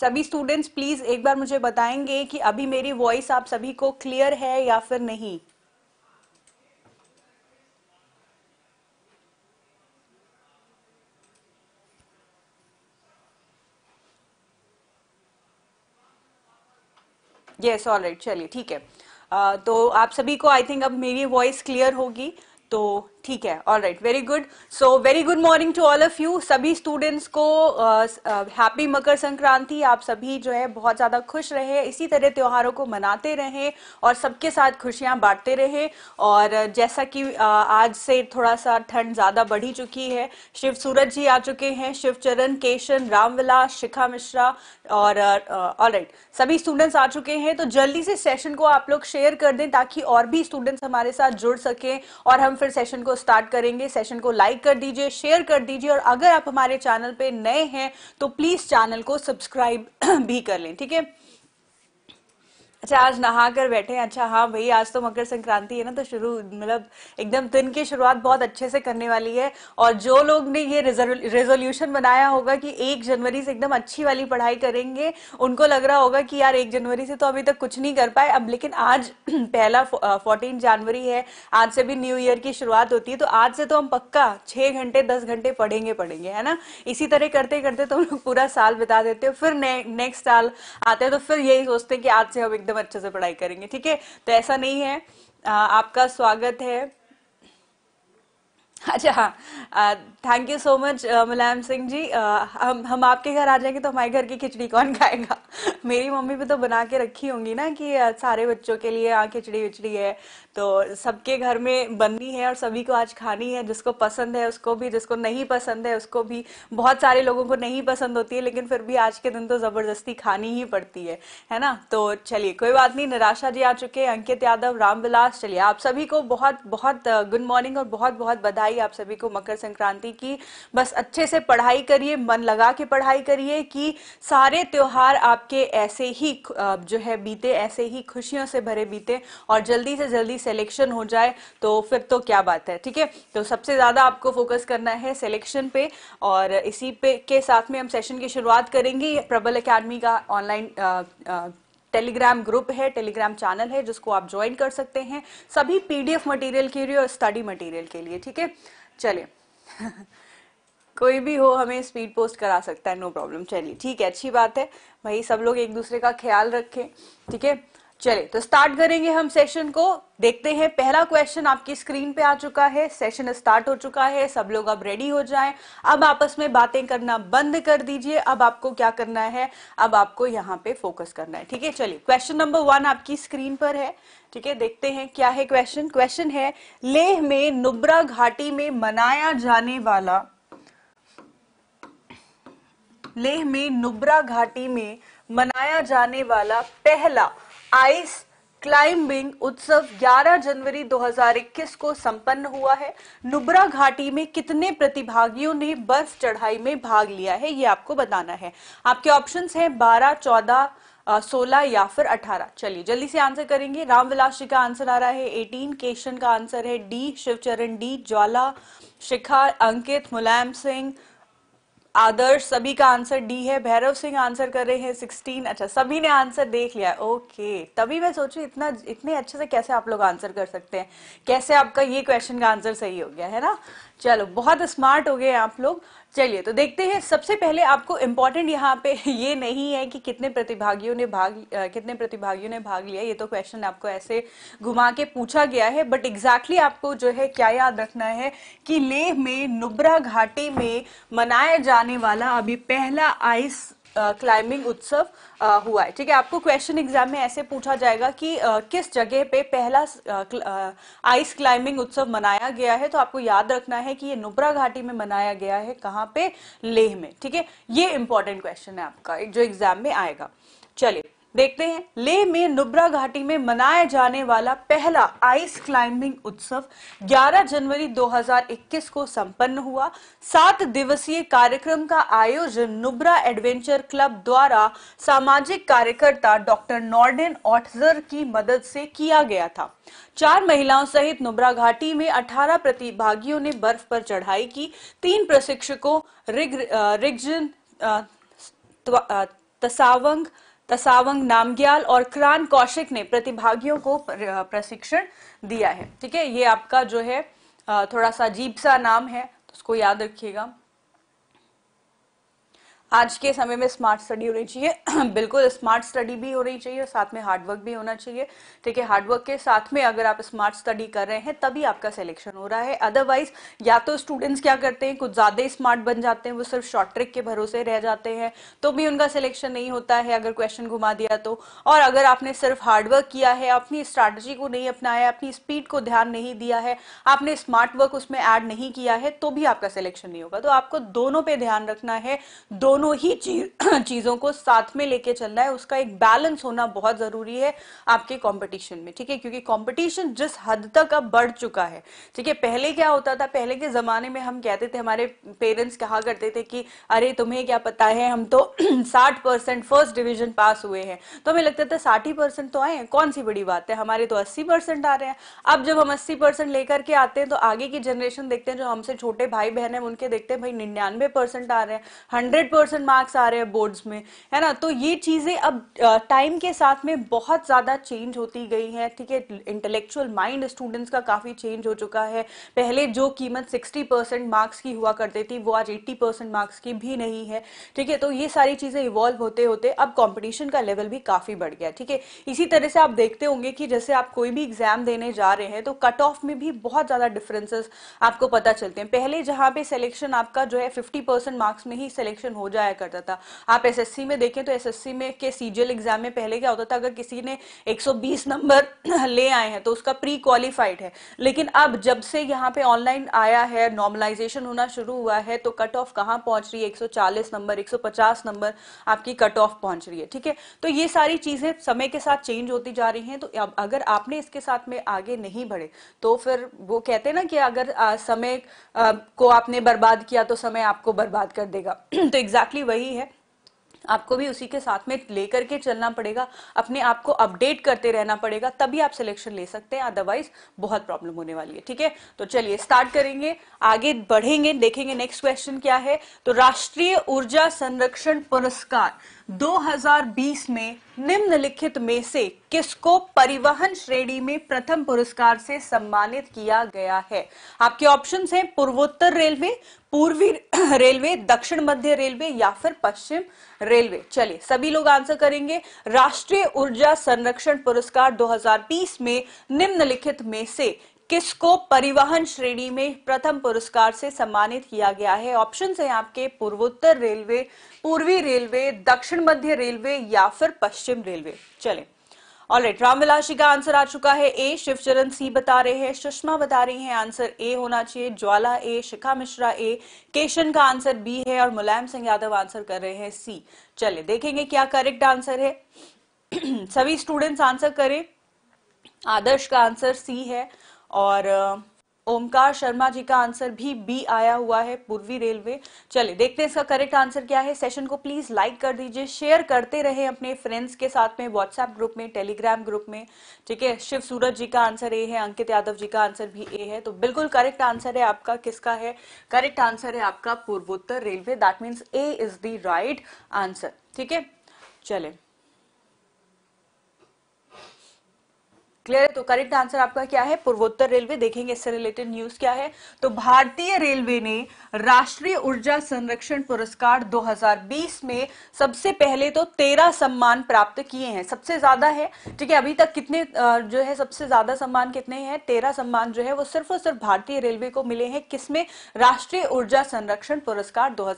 सभी students please एक बार मुझे बताएंगे कि अभी मेरी वॉइस आप सभी को क्लियर है या फिर नहीं यस ऑल राइट चलिए ठीक है uh, तो आप सभी को आई थिंक अब मेरी वॉइस क्लियर होगी तो ठीक है all right very good so very good morning to all of you सभी स्टूडेंट्स को happy uh, uh, Makar Sankranti आप सभी जो है बहुत ज़्यादा खुश रहे इसी तरह त्योहारों को मनाते रहे और सबके साथ खुशियां बांटते रहे और जैसा कि uh, आज से थोड़ा सा ठंड ज़्यादा बढ़ी चुकी है शिव सूरज जी आ चुके हैं शिव चरण केशन रामविलास शिखा मिश्रा और all uh, right uh, right. सभी स्टूडेंट्स आ चुके हैं तो जल्दी से सेशन को आप लोग शेयर कर दें ताकि और भी स्टूडेंट्स हमारे साथ जुड़ सकें और हम फिर सेशन को स्टार्ट करेंगे सेशन को लाइक कर दीजिए शेयर कर दीजिए और अगर आप हमारे चैनल पे नए हैं तो प्लीज चैनल को सब्सक्राइब भी कर लें ठीक है अच्छा आज नहा कर बैठे अच्छा हाँ भाई आज तो मकर संक्रांति है ना तो शुरू मतलब एकदम दिन की शुरुआत बहुत अच्छे से करने वाली है और जो लोग ने ये रेजोल्यूशन बनाया होगा कि एक जनवरी से एकदम अच्छी वाली पढ़ाई करेंगे उनको लग रहा होगा कि यार एक जनवरी से तो अभी तक कुछ नहीं कर पाए अब लेकिन आज पहला फोर्टीन जनवरी है आज से भी न्यू ईयर की शुरुआत होती है तो आज से तो हम पक्का छः घंटे दस घंटे पढ़ेंगे पढ़ेंगे है ना इसी तरह करते करते तो हम लोग पूरा साल बिता देते हो फिर नेक्स्ट साल आते हैं तो फिर यही सोचते हैं कि आज से हम एकदम एकदम तो अच्छे से पढ़ाई करेंगे ठीक है तो ऐसा नहीं है आपका स्वागत है अच्छा हाँ thank you so much Mulayam Singh ji आ, हम हम आपके घर आ जाएंगे तो हमारे घर की खिचड़ी कौन खाएगा मेरी मम्मी भी तो बना के रखी होंगी ना कि आ, सारे बच्चों के लिए यहाँ खिचड़ी विचड़ी है तो सबके घर में बननी है और सभी को आज खानी है जिसको पसंद है उसको भी जिसको नहीं पसंद है उसको भी बहुत सारे लोगों को नहीं पसंद होती है लेकिन फिर भी आज के दिन तो ज़बरदस्ती खानी ही पड़ती है है ना तो चलिए कोई बात नहीं निराशा जी आ चुके हैं अंकित यादव रामविलास चलिए आप सभी को बहुत बहुत गुड मॉर्निंग और बहुत बहुत बधाई आप सभी को मकर संक्रांति की बस अच्छे से पढ़ाई करिए मन लगा के पढ़ाई करिए कि सारे त्यौहार आपके ऐसे ही जो है बीते ऐसे ही खुशियों से भरे बीते और जल्दी से जल्दी सिलेक्शन हो जाए तो फिर तो क्या बात है ठीक है तो सबसे ज़्यादा आपको फोकस करना है सिलेक्शन पे और इसी पे के साथ में हम सेशन की शुरुआत करेंगे प्रबल अकेडमी का ऑनलाइन टेलीग्राम ग्रुप है टेलीग्राम चैनल है जिसको आप ज्वाइन कर सकते हैं सभी पीडीएफ मटेरियल के लिए और स्टडी मटेरियल के लिए ठीक है चलिए कोई भी हो हमें स्पीड पोस्ट करा सकता है नो प्रॉब्लम चलिए ठीक है अच्छी बात है भाई सब लोग एक दूसरे का ख्याल रखें ठीक है चलिए तो स्टार्ट करेंगे हम सेशन को देखते हैं पहला क्वेश्चन आपकी स्क्रीन पे आ चुका है सेशन स्टार्ट हो चुका है सब लोग अब रेडी हो जाएं अब आपस में बातें करना बंद कर दीजिए अब आपको क्या करना है अब आपको यहाँ पे फोकस करना है ठीक है चलिए क्वेश्चन नंबर वन आपकी स्क्रीन पर है ठीक है देखते हैं क्या है क्वेश्चन क्वेश्चन है लेह में नुब्रा घाटी में मनाया जाने वाला लेह में नुब्रा घाटी में मनाया जाने वाला पहला आइस क्लाइंबिंग उत्सव 11 जनवरी 2021 को संपन्न हुआ है नुब्रा घाटी में कितने प्रतिभागियों ने बर्फ चढ़ाई में भाग लिया है ये आपको बताना है आपके ऑप्शंस हैं 12, 14, सोलह या फिर अठारह चलिए जल्दी से आंसर करेंगे रामविलास जी का आंसर आ रहा है एटीन केशन का आंसर है डी शिवचरण डी ज्वाला शिखा अंकित मुलायम सिंह आदर्श सभी का आंसर डी है भैरव सिंह आंसर कर रहे हैं सिक्सटीन अच्छा सभी ने आंसर देख लिया ओके तभी मैं सोचू इतना इतने अच्छे से कैसे आप लोग आंसर कर सकते हैं कैसे आपका ये क्वेश्चन का आंसर सही हो गया है ना चलो बहुत स्मार्ट हो गए आप लोग चलिए तो देखते हैं सबसे पहले आपको इम्पोर्टेंट यहाँ पे ये नहीं है कि कितने प्रतिभागियों ने भाग कितने प्रतिभागियों ने भाग लिया ये तो क्वेश्चन आपको ऐसे घुमा के पूछा गया है बट एग्जैक्टली exactly आपको जो है क्या याद रखना है कि लेह में नुब्रा घाटी में मनाया जाने वाला अभी पहला आइस क्लाइंबिंग उत्सव हुआ है ठीक है आपको क्वेश्चन एग्जाम में ऐसे पूछा जाएगा कि आ, किस जगह पे पहला आइस क्लाइंबिंग उत्सव मनाया गया है तो आपको याद रखना है कि ये नुब्रा घाटी में मनाया गया है कहाँ पे लेह में ठीक है ये इंपॉर्टेंट क्वेश्चन है आपका जो एग्जाम में आएगा देखते हैं ले में नुब्रा घाटी में मनाया जाने वाला पहला आइस क्लाइंबिंग उत्सव 11 जनवरी 2021 को संपन्न हुआ सात दिवसीय कार्यक्रम का आयोजन नुब्रा एडवेंचर क्लब द्वारा सामाजिक कार्यकर्ता डॉक्टर नॉर्डन ऑटजर की मदद से किया गया था चार महिलाओं सहित नुब्रा घाटी में 18 प्रतिभागियों ने बर्फ पर चढ़ाई की तीन प्रशिक्षकों रिग, रिग्जन तसावंग तसावंग नामग्याल और क्रान कौशिक ने प्रतिभागियों को प्रशिक्षण दिया है ठीक है ये आपका जो है थोड़ा सा अजीब सा नाम है तो उसको याद रखिएगा आज के समय में स्मार्ट स्टडी होनी चाहिए बिल्कुल स्मार्ट स्टडी भी होनी चाहिए और साथ में हार्डवर्क भी होना चाहिए ठीक है हार्डवर्क के साथ में अगर आप स्मार्ट स्टडी कर रहे हैं तभी आपका सिलेक्शन हो रहा है अदरवाइज या तो स्टूडेंट्स क्या करते हैं कुछ ज़्यादा स्मार्ट बन जाते हैं वो सिर्फ शॉर्ट ट्रिक के भरोसे रह जाते हैं तो भी उनका सिलेक्शन नहीं होता है अगर क्वेश्चन घुमा दिया तो और अगर आपने सिर्फ हार्डवर्क किया है अपनी स्ट्रैटेजी को नहीं अपनाया अपनी स्पीड को ध्यान नहीं दिया है आपने स्मार्ट वर्क उसमें ऐड नहीं किया है तो भी आपका सिलेक्शन नहीं होगा तो आपको दोनों पे ध्यान रखना है दोनों दोनों ही चीजों को साथ में लेके चलना है उसका एक बैलेंस होना बहुत जरूरी है आपके कंपटीशन में ठीक है क्योंकि कंपटीशन जिस हद तक अब बढ़ चुका है ठीक है पहले क्या होता था पहले के जमाने में हम कहते थे हमारे पेरेंट्स कहा करते थे कि अरे तुम्हें क्या पता है हम तो साठ परसेंट फर्स्ट डिविजन पास हुए हैं तो हमें लगता था साठ परसेंट तो आए हैं कौन सी बड़ी बात है हमारे तो अस्सी परसेंट आ रहे हैं अब जब हम अस्सी परसेंट लेकर के आते हैं तो आगे की जनरेशन देखते हैं जो हमसे छोटे भाई बहन है उनके देखते हैं भाई निन्यानवे परसेंट आ रहे हैं हंड्रेड परसेंट परसेंट मार्क्स आ रहे हैं बोर्ड्स में है ना तो ये चीज़ें अब टाइम के साथ में बहुत ज़्यादा चेंज होती गई हैं ठीक है इंटेलेक्चुअल माइंड स्टूडेंट्स का काफ़ी चेंज हो चुका है पहले जो कीमत सिक्सटी परसेंट मार्क्स की हुआ करती थी वो आज एट्टी परसेंट मार्क्स की भी नहीं है ठीक है तो ये सारी चीज़ें इवॉल्व होते होते अब कॉम्पिटिशन का लेवल भी काफ़ी बढ़ गया ठीक है इसी तरह से आप देखते होंगे कि जैसे आप कोई भी एग्जाम देने जा रहे हैं तो कट ऑफ में भी बहुत ज़्यादा डिफरेंसेस आपको पता चलते हैं पहले जहां पे सिलेक्शन आपका जो है फिफ्टी मार्क्स में ही सिलेक्शन हो जाए जाया करता था आप एसएससी में देखें तो एसएससी में के सीजियल एग्जाम में पहले क्या होता था अगर किसी ने 120 नंबर ले आए हैं तो उसका प्री क्वालिफाइड है लेकिन अब जब से यहाँ पे ऑनलाइन आया है नॉर्मलाइजेशन होना शुरू हुआ है तो कट ऑफ कहाँ पहुंच रही है 140 नंबर 150 नंबर आपकी कट ऑफ पहुंच रही है ठीक है तो ये सारी चीजें समय के साथ चेंज होती जा रही हैं तो अगर आपने इसके साथ में आगे नहीं बढ़े तो फिर वो कहते हैं ना कि अगर समय को आपने बर्बाद किया तो समय आपको बर्बाद कर देगा तो एग्जैक्ट एग्जैक्टली वही है आपको भी उसी के साथ में लेकर के चलना पड़ेगा अपने आप को अपडेट करते रहना पड़ेगा तभी आप सिलेक्शन ले सकते हैं अदरवाइज बहुत प्रॉब्लम होने वाली है ठीक है तो चलिए स्टार्ट करेंगे आगे बढ़ेंगे देखेंगे नेक्स्ट क्वेश्चन क्या है तो राष्ट्रीय ऊर्जा संरक्षण पुरस्कार 2020 में निम्नलिखित में से किसको परिवहन श्रेणी में प्रथम पुरस्कार से सम्मानित किया गया है आपके ऑप्शन हैं पूर्वोत्तर रेलवे पूर्वी रेलवे दक्षिण मध्य रेलवे या फिर पश्चिम रेलवे चलिए सभी लोग आंसर करेंगे राष्ट्रीय ऊर्जा संरक्षण पुरस्कार 2020 में निम्नलिखित में से किसको परिवहन श्रेणी में प्रथम पुरस्कार से सम्मानित किया गया है ऑप्शन है आपके पूर्वोत्तर रेलवे पूर्वी रेलवे दक्षिण मध्य रेलवे या फिर पश्चिम रेलवे चले ऑलराइट रामविलासी का आंसर आ चुका है ए शिवचरण सी बता रहे हैं सुषमा बता रही हैं आंसर ए होना चाहिए ज्वाला ए शिखा मिश्रा ए केशन का आंसर बी है और मुलायम सिंह यादव आंसर कर रहे हैं सी चले देखेंगे क्या करेक्ट आंसर है सभी स्टूडेंट्स आंसर करें आदर्श का आंसर सी है और ओमकार शर्मा जी का आंसर भी बी आया हुआ है पूर्वी रेलवे चलिए देखते हैं इसका करेक्ट आंसर क्या है सेशन को प्लीज लाइक कर दीजिए शेयर करते रहे अपने फ्रेंड्स के साथ में व्हाट्सएप ग्रुप में टेलीग्राम ग्रुप में ठीक है शिव सूरज जी का आंसर ए है अंकित यादव जी का आंसर भी ए है तो बिल्कुल करेक्ट आंसर है आपका किसका है करेक्ट आंसर है आपका पूर्वोत्तर railway that means A is the right answer ठीक है चले क्लियर है तो करेक्ट आंसर आपका क्या है पूर्वोत्तर रेलवे देखेंगे इससे रिलेटेड न्यूज क्या है तो भारतीय रेलवे ने राष्ट्रीय ऊर्जा संरक्षण पुरस्कार 2020 में सबसे पहले तो 13 सम्मान प्राप्त किए हैं सबसे ज्यादा है ठीक है अभी तक कितने जो है सबसे ज्यादा सम्मान कितने हैं 13 सम्मान जो है वो सिर्फ और सिर्फ भारतीय रेलवे को मिले हैं किसमें राष्ट्रीय ऊर्जा संरक्षण पुरस्कार दो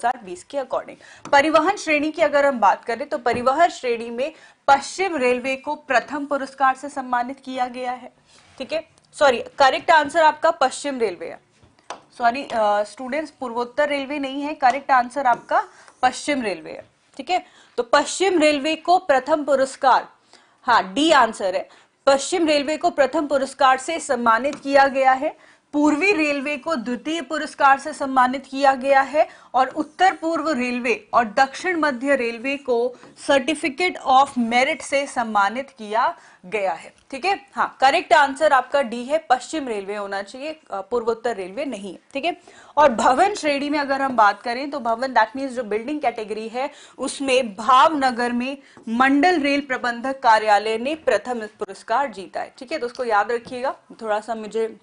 के अकॉर्डिंग परिवहन श्रेणी की अगर हम बात करें तो परिवहन श्रेणी में पश्चिम रेलवे को प्रथम पुरस्कार से सम्मानित किया गया है ठीक है सॉरी करेक्ट आंसर आपका पश्चिम रेलवे है सॉरी स्टूडेंट्स पूर्वोत्तर रेलवे नहीं है करेक्ट आंसर आपका पश्चिम रेलवे है ठीक है तो पश्चिम रेलवे को प्रथम पुरस्कार हाँ डी आंसर है पश्चिम रेलवे को प्रथम पुरस्कार से सम्मानित किया गया है पूर्वी रेलवे को द्वितीय पुरस्कार से सम्मानित किया गया है और उत्तर पूर्व रेलवे और दक्षिण मध्य रेलवे को सर्टिफिकेट ऑफ मेरिट से सम्मानित किया गया है ठीक है हाँ करेक्ट आंसर आपका डी है पश्चिम रेलवे होना चाहिए पूर्वोत्तर रेलवे नहीं है ठीक है और भवन श्रेणी में अगर हम बात करें तो भवन दैट मीन्स जो बिल्डिंग कैटेगरी है उसमें भावनगर में मंडल रेल प्रबंधक कार्यालय ने प्रथम पुरस्कार जीता है ठीक है तो उसको याद रखिएगा थोड़ा सा मुझे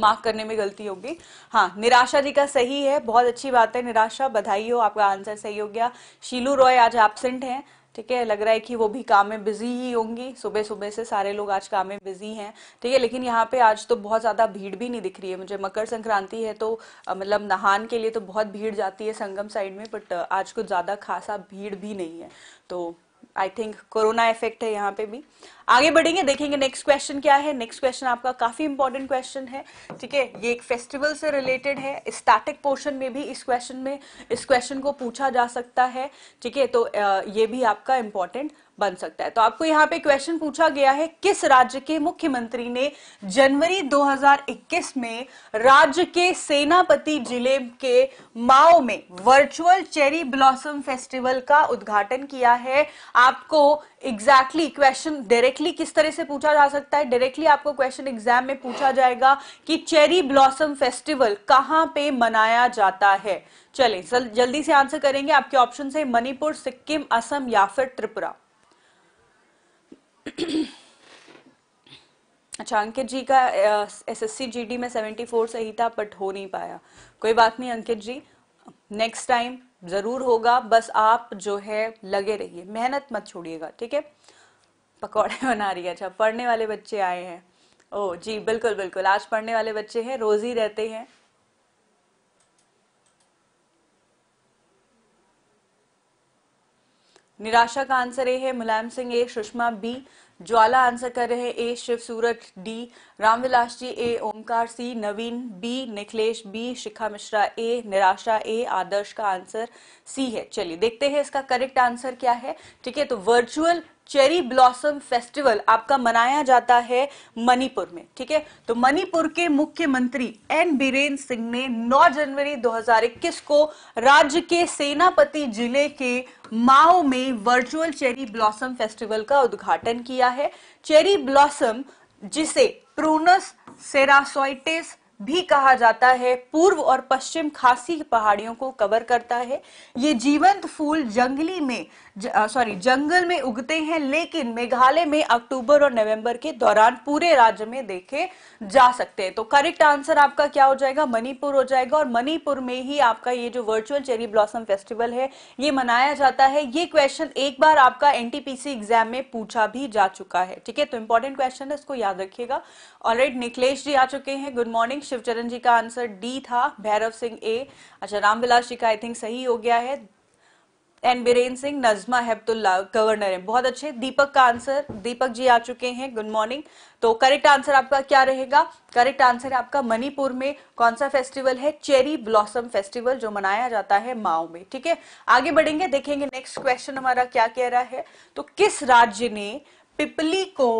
मार्क करने में गलती होगी हाँ निराशा जी का सही है बहुत अच्छी बात है निराशा बधाई हो आपका आंसर सही हो गया शीलू रॉय आज एबसेंट हैं ठीक है लग रहा है कि वो भी काम में बिजी ही होंगी सुबह सुबह से सारे लोग आज काम में बिजी हैं ठीक है लेकिन यहाँ पे आज तो बहुत ज़्यादा भीड़ भी नहीं दिख रही है मुझे मकर संक्रांति है तो मतलब नहान के लिए तो बहुत भीड़ जाती है संगम साइड में बट आज कुछ ज़्यादा खासा भीड़ भी नहीं है तो आई थिंक कोरोना इफेक्ट है यहाँ पे भी आगे बढ़ेंगे देखेंगे नेक्स्ट क्वेश्चन क्या है नेक्स्ट क्वेश्चन आपका काफी इंपॉर्टेंट क्वेश्चन है ठीक है ये एक फेस्टिवल से रिलेटेड है स्टैटिक पोर्शन में भी इस क्वेश्चन में इस क्वेश्चन को पूछा जा सकता है ठीक है तो ये भी आपका इंपॉर्टेंट बन सकता है तो आपको यहाँ पे क्वेश्चन पूछा गया है किस राज्य के मुख्यमंत्री ने जनवरी 2021 में राज्य के सेनापति जिले के माओ में वर्चुअल चेरी ब्लॉसम फेस्टिवल का उद्घाटन किया है आपको एग्जैक्टली क्वेश्चन डायरेक्टली किस तरह से पूछा जा सकता है डायरेक्टली आपको क्वेश्चन एग्जाम में पूछा जाएगा कि चेरी ब्लॉसम फेस्टिवल कहाँ पे मनाया जाता है चले जल्दी से आंसर करेंगे आपके ऑप्शन है मणिपुर सिक्किम असम या फिर त्रिपुरा अच्छा अंकित जी का एसएससी जीडी में 74 सही था बट हो नहीं पाया कोई बात नहीं अंकित जी नेक्स्ट टाइम जरूर होगा बस आप जो है लगे रहिए मेहनत मत छोड़िएगा ठीक है पकौड़े बना रही है अच्छा पढ़ने वाले बच्चे आए हैं ओ जी बिल्कुल बिल्कुल आज पढ़ने वाले बच्चे हैं रोज ही रहते हैं निराशा का आंसर ए है Mulayam Singh A Sushma B Jwala answer कर रहे हैं A Shiv Surat D Ramvilas ji A Omkar C Naveen B Nikhilesh B Shikha Mishra A Nirasha A आदर्श का आंसर सी है चलिए देखते हैं इसका करेक्ट आंसर क्या है ठीक है तो वर्चुअल चेरी ब्लॉसम फेस्टिवल आपका मनाया जाता है मणिपुर में ठीक है तो मणिपुर के मुख्यमंत्री एन बीरेन सिंह ने 9 जनवरी 2021 को राज्य के सेनापति जिले के माओ में वर्चुअल चेरी ब्लॉसम फेस्टिवल का उद्घाटन किया है चेरी ब्लॉसम जिसे प्रूनस सेरासोइटिस भी कहा जाता है पूर्व और पश्चिम खासी पहाड़ियों को कवर करता है ये जीवंत फूल जंगली में सॉरी जंगल में उगते हैं लेकिन मेघालय में अक्टूबर और नवंबर के दौरान पूरे राज्य में देखे जा सकते हैं तो करेक्ट आंसर आपका क्या हो जाएगा मणिपुर हो जाएगा और मणिपुर में ही आपका ये जो वर्चुअल चेरी ब्लॉसम फेस्टिवल है ये मनाया जाता है ये क्वेश्चन एक बार आपका एनटीपीसी एग्जाम में पूछा भी जा चुका है ठीक है तो इंपॉर्टेंट क्वेश्चन है इसको याद रखिएगा ऑलरेडी निखिलेश जी आ चुके हैं गुड मॉर्निंग शिवचरण जी का आंसर डी था भैरव सिंह ए अच्छा रामविलास जी का आई थिंक सही हो गया है एंड बीरेन सिंह नजमा हेबतुल्ला गवर्नर है बहुत अच्छे दीपक का आंसर दीपक जी आ चुके हैं गुड मॉर्निंग तो करेक्ट आंसर आपका क्या रहेगा करेक्ट आंसर है आपका मणिपुर में कौन सा फेस्टिवल है चेरी ब्लॉसम फेस्टिवल जो मनाया जाता है माओ में ठीक है आगे बढ़ेंगे देखेंगे नेक्स्ट क्वेश्चन हमारा क्या कह रहा है तो किस राज्य ने पिपली को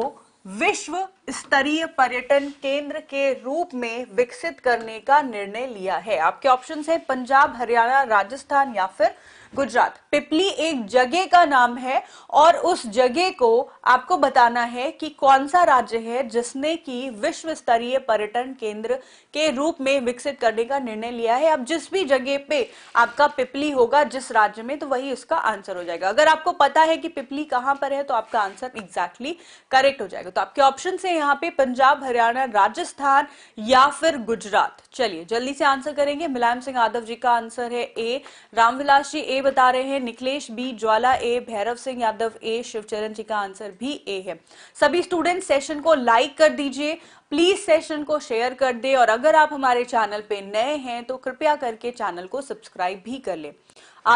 विश्व स्तरीय पर्यटन केंद्र के रूप में विकसित करने का निर्णय लिया है आपके ऑप्शन है पंजाब हरियाणा राजस्थान या फिर गुजरात पिपली एक जगह का नाम है और उस जगह को आपको बताना है कि कौन सा राज्य है जिसने की विश्व स्तरीय पर्यटन केंद्र के रूप में विकसित करने का निर्णय लिया है अब जिस भी जगह पे आपका पिपली होगा जिस राज्य में तो वही उसका आंसर हो जाएगा अगर आपको पता है कि पिपली कहां पर है तो आपका आंसर एग्जैक्टली करेक्ट हो जाएगा तो आपके ऑप्शन है यहाँ पे पंजाब हरियाणा राजस्थान या फिर गुजरात चलिए जल्दी से आंसर करेंगे मुलायम सिंह यादव जी का आंसर है ए रामविलास जी ए बता रहे हैं Nikhilesh B Jwala A Bhairav Singh Yadav A Shivcharan ji का आंसर भी ए है सभी स्टूडेंट सेशन को लाइक कर दीजिए प्लीज सेशन को शेयर कर दे और अगर आप हमारे चैनल पे नए हैं तो कृपया करके चैनल को सब्सक्राइब भी कर ले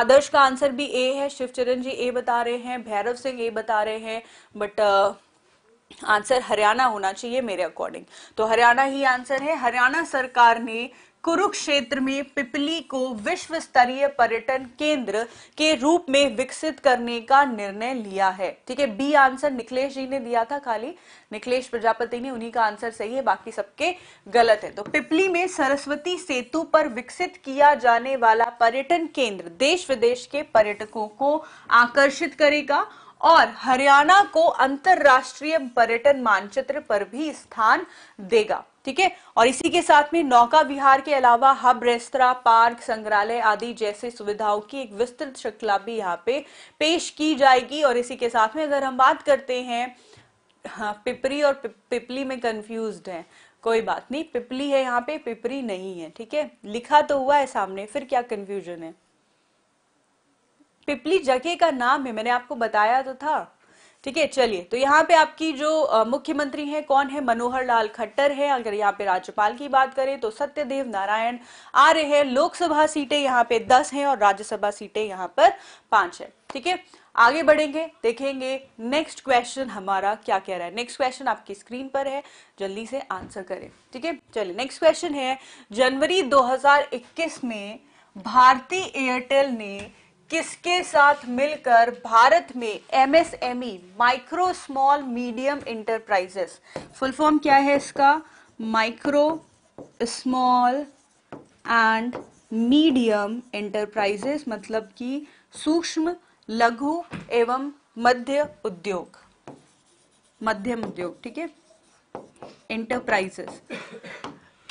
आदर्श का आंसर भी ए है शिवचरण जी ए बता रहे हैं भैरव सिंह ए बता रहे हैं बट आंसर हरियाणा होना चाहिए मेरे अकॉर्डिंग तो हरियाणा ही आंसर है हरियाणा सरकार ने कुरुक्षेत्र में पिपली को विश्व स्तरीय पर्यटन केंद्र के रूप में विकसित करने का निर्णय लिया है ठीक है बी आंसर निखिलेश जी ने दिया था खाली निखिलेश प्रजापति ने उन्हीं का आंसर सही है बाकी सबके गलत है तो पिपली में सरस्वती सेतु पर विकसित किया जाने वाला पर्यटन केंद्र देश विदेश के पर्यटकों को आकर्षित करेगा और हरियाणा को अंतरराष्ट्रीय पर्यटन मानचित्र पर भी स्थान देगा ठीक है और इसी के साथ में नौका विहार के अलावा हब रेस्तरा पार्क संग्रहालय आदि जैसे सुविधाओं की एक विस्तृत श्रृंखला भी यहाँ पे पेश की जाएगी और इसी के साथ में अगर हम बात करते हैं हाँ, पिपरी और पिपली में कंफ्यूज है कोई बात नहीं पिपली है यहाँ पे पिपरी नहीं है ठीक है लिखा तो हुआ है सामने फिर क्या कंफ्यूजन है पिपली जगह का नाम है मैंने आपको बताया तो था ठीक है चलिए तो यहाँ पे आपकी जो मुख्यमंत्री हैं कौन है मनोहर लाल खट्टर है अगर यहाँ पे राज्यपाल की बात करें तो सत्यदेव नारायण आ रहे हैं लोकसभा सीटें यहाँ पे दस हैं और राज्यसभा सीटें यहाँ पर पांच है ठीक है आगे बढ़ेंगे देखेंगे नेक्स्ट क्वेश्चन हमारा क्या कह रहा है नेक्स्ट क्वेश्चन आपकी स्क्रीन पर है जल्दी से आंसर करें ठीक है चलिए नेक्स्ट क्वेश्चन है जनवरी दो में भारतीय एयरटेल ने किसके साथ मिलकर भारत में MSME micro small medium enterprises full form क्या है इसका micro small and medium enterprises मतलब कि सूक्ष्म लघु एवं मध्य उद्योग मध्यम उद्योग ठीक है इंटरप्राइजेस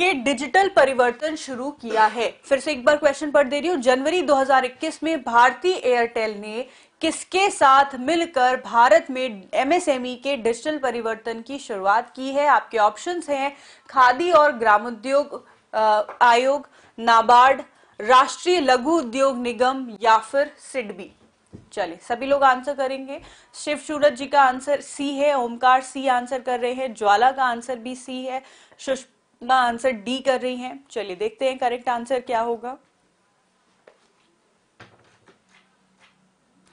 के डिजिटल परिवर्तन शुरू किया है फिर से एक बार क्वेश्चन पढ़ दे रही हूँ जनवरी 2021 में भारतीय एयरटेल ने किसके साथ मिलकर भारत में एमएसएमई e के डिजिटल परिवर्तन की शुरुआत की है आपके ऑप्शंस हैं खादी और ग्रामोद्योग आयोग नाबार्ड राष्ट्रीय लघु उद्योग निगम या फिर सिडबी चलिए सभी लोग आंसर करेंगे शिव सूरज जी का आंसर सी है ओमकार सी आंसर कर रहे हैं ज्वाला का आंसर भी सी है अपना आंसर डी कर रही हैं चलिए देखते हैं करेक्ट आंसर क्या होगा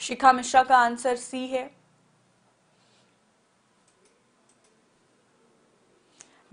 शिखा मिश्रा का आंसर सी है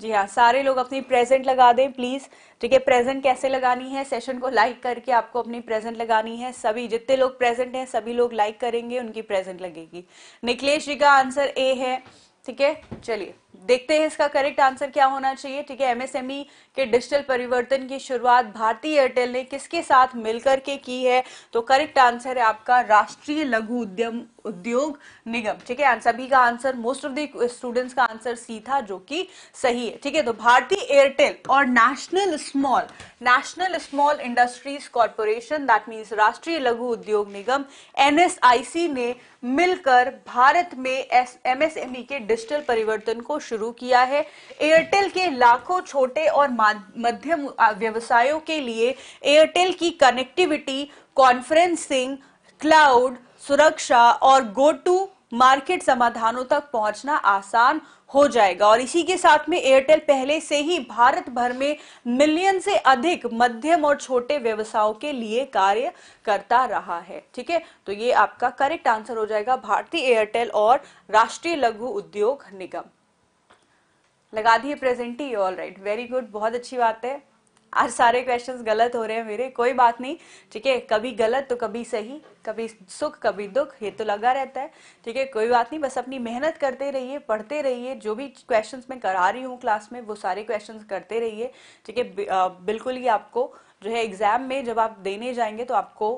जी हाँ सारे लोग अपनी प्रेजेंट लगा दें प्लीज ठीक है प्रेजेंट कैसे लगानी है सेशन को लाइक करके आपको अपनी प्रेजेंट लगानी है सभी जितने लोग प्रेजेंट हैं सभी लोग लाइक करेंगे उनकी प्रेजेंट लगेगी निकलेश जी का आंसर ए है ठीक है चलिए देखते हैं इसका करेक्ट आंसर क्या होना चाहिए ठीक है एमएसएमई e के डिजिटल परिवर्तन की शुरुआत भारतीय एयरटेल ने किसके साथ मिलकर के की है तो करेक्ट आंसर है आपका राष्ट्रीय लघु उद्यम उद्योग निगम ठीक है सभी का answer most of the students का आंसर सी था जो कि सही है ठीक है तो भारतीय एयरटेल और national small national small industries corporation that means राष्ट्रीय लघु उद्योग निगम एनएसआईसी ने मिलकर भारत में एमएसएमई e के डिजिटल परिवर्तन को शुरू किया है एयरटेल के लाखों छोटे और मध्यम व्यवसायों के लिए एयरटेल की कनेक्टिविटी कॉन्फ्रेंसिंग क्लाउड सुरक्षा और गो टू मार्केट समाधानों तक पहुंचना आसान हो जाएगा और इसी के साथ में एयरटेल पहले से ही भारत भर में मिलियन से अधिक मध्यम और छोटे व्यवसायों के लिए कार्य करता रहा है ठीक है तो ये आपका करेक्ट आंसर हो जाएगा भारतीय एयरटेल और राष्ट्रीय लघु उद्योग निगम लगा दिए प्रेजेंटी ऑल राइट वेरी गुड बहुत अच्छी बात है आज सारे क्वेश्चंस गलत हो रहे हैं मेरे कोई बात नहीं ठीक है कभी गलत तो कभी सही कभी सुख कभी दुख ये तो लगा रहता है ठीक है कोई बात नहीं बस अपनी मेहनत करते रहिए पढ़ते रहिए जो भी क्वेश्चंस मैं करा रही हूँ क्लास में वो सारे क्वेश्चंस करते रहिए ठीक है बिल्कुल ही आपको जो है एग्जाम में जब आप देने जाएंगे तो आपको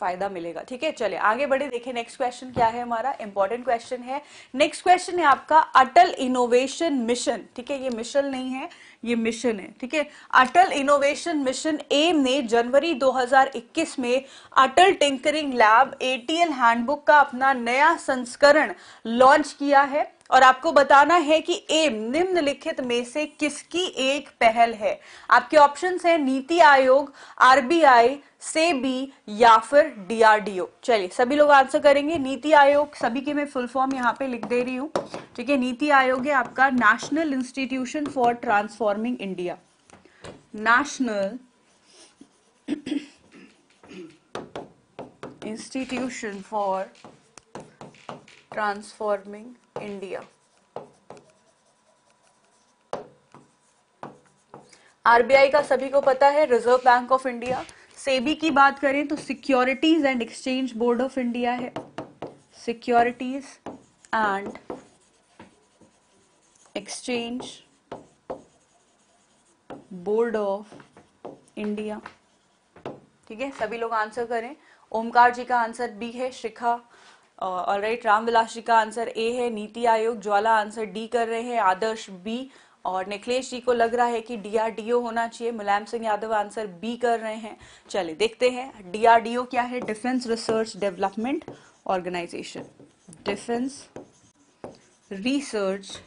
फायदा मिलेगा ठीक है चले आगे बढ़े देखिए नेक्स्ट क्वेश्चन क्या है हमारा इंपॉर्टेंट क्वेश्चन है नेक्स्ट क्वेश्चन है आपका अटल इनोवेशन मिशन ठीक है ये मिशन नहीं है ये मिशन है ठीक है अटल इनोवेशन मिशन एम ने जनवरी 2021 में Atal tinkering lab ATL handbook का अपना नया संस्करण लॉन्च किया है और आपको बताना है कि एम निम्नलिखित में से किसकी एक पहल है आपके ऑप्शंस हैं नीति आयोग आरबीआई से बी या फिर डीआरडीओ चलिए सभी लोग आंसर करेंगे नीति आयोग सभी के मैं फुल फॉर्म यहाँ पे लिख दे रही हूँ ठीक है नीति आयोग है आपका national institution for transforming India national institution for transforming India RBI का सभी को पता है reserve bank of India SEBI की बात करें तो securities and exchange board of India है securities and exchange board of India ठीक है सभी लोग आंसर करें ओमकार जी का आंसर बी है शिखा ऑलराइट रामविलास जी का आंसर ए है नीति आयोग ज्वाला आंसर डी कर रहे हैं आदर्श बी और निखिलेश जी को लग रहा है कि डीआरडीओ होना चाहिए मुलायम सिंह यादव आंसर बी कर रहे हैं चलिए देखते हैं डीआरडीओ क्या है defence research development organisation defence research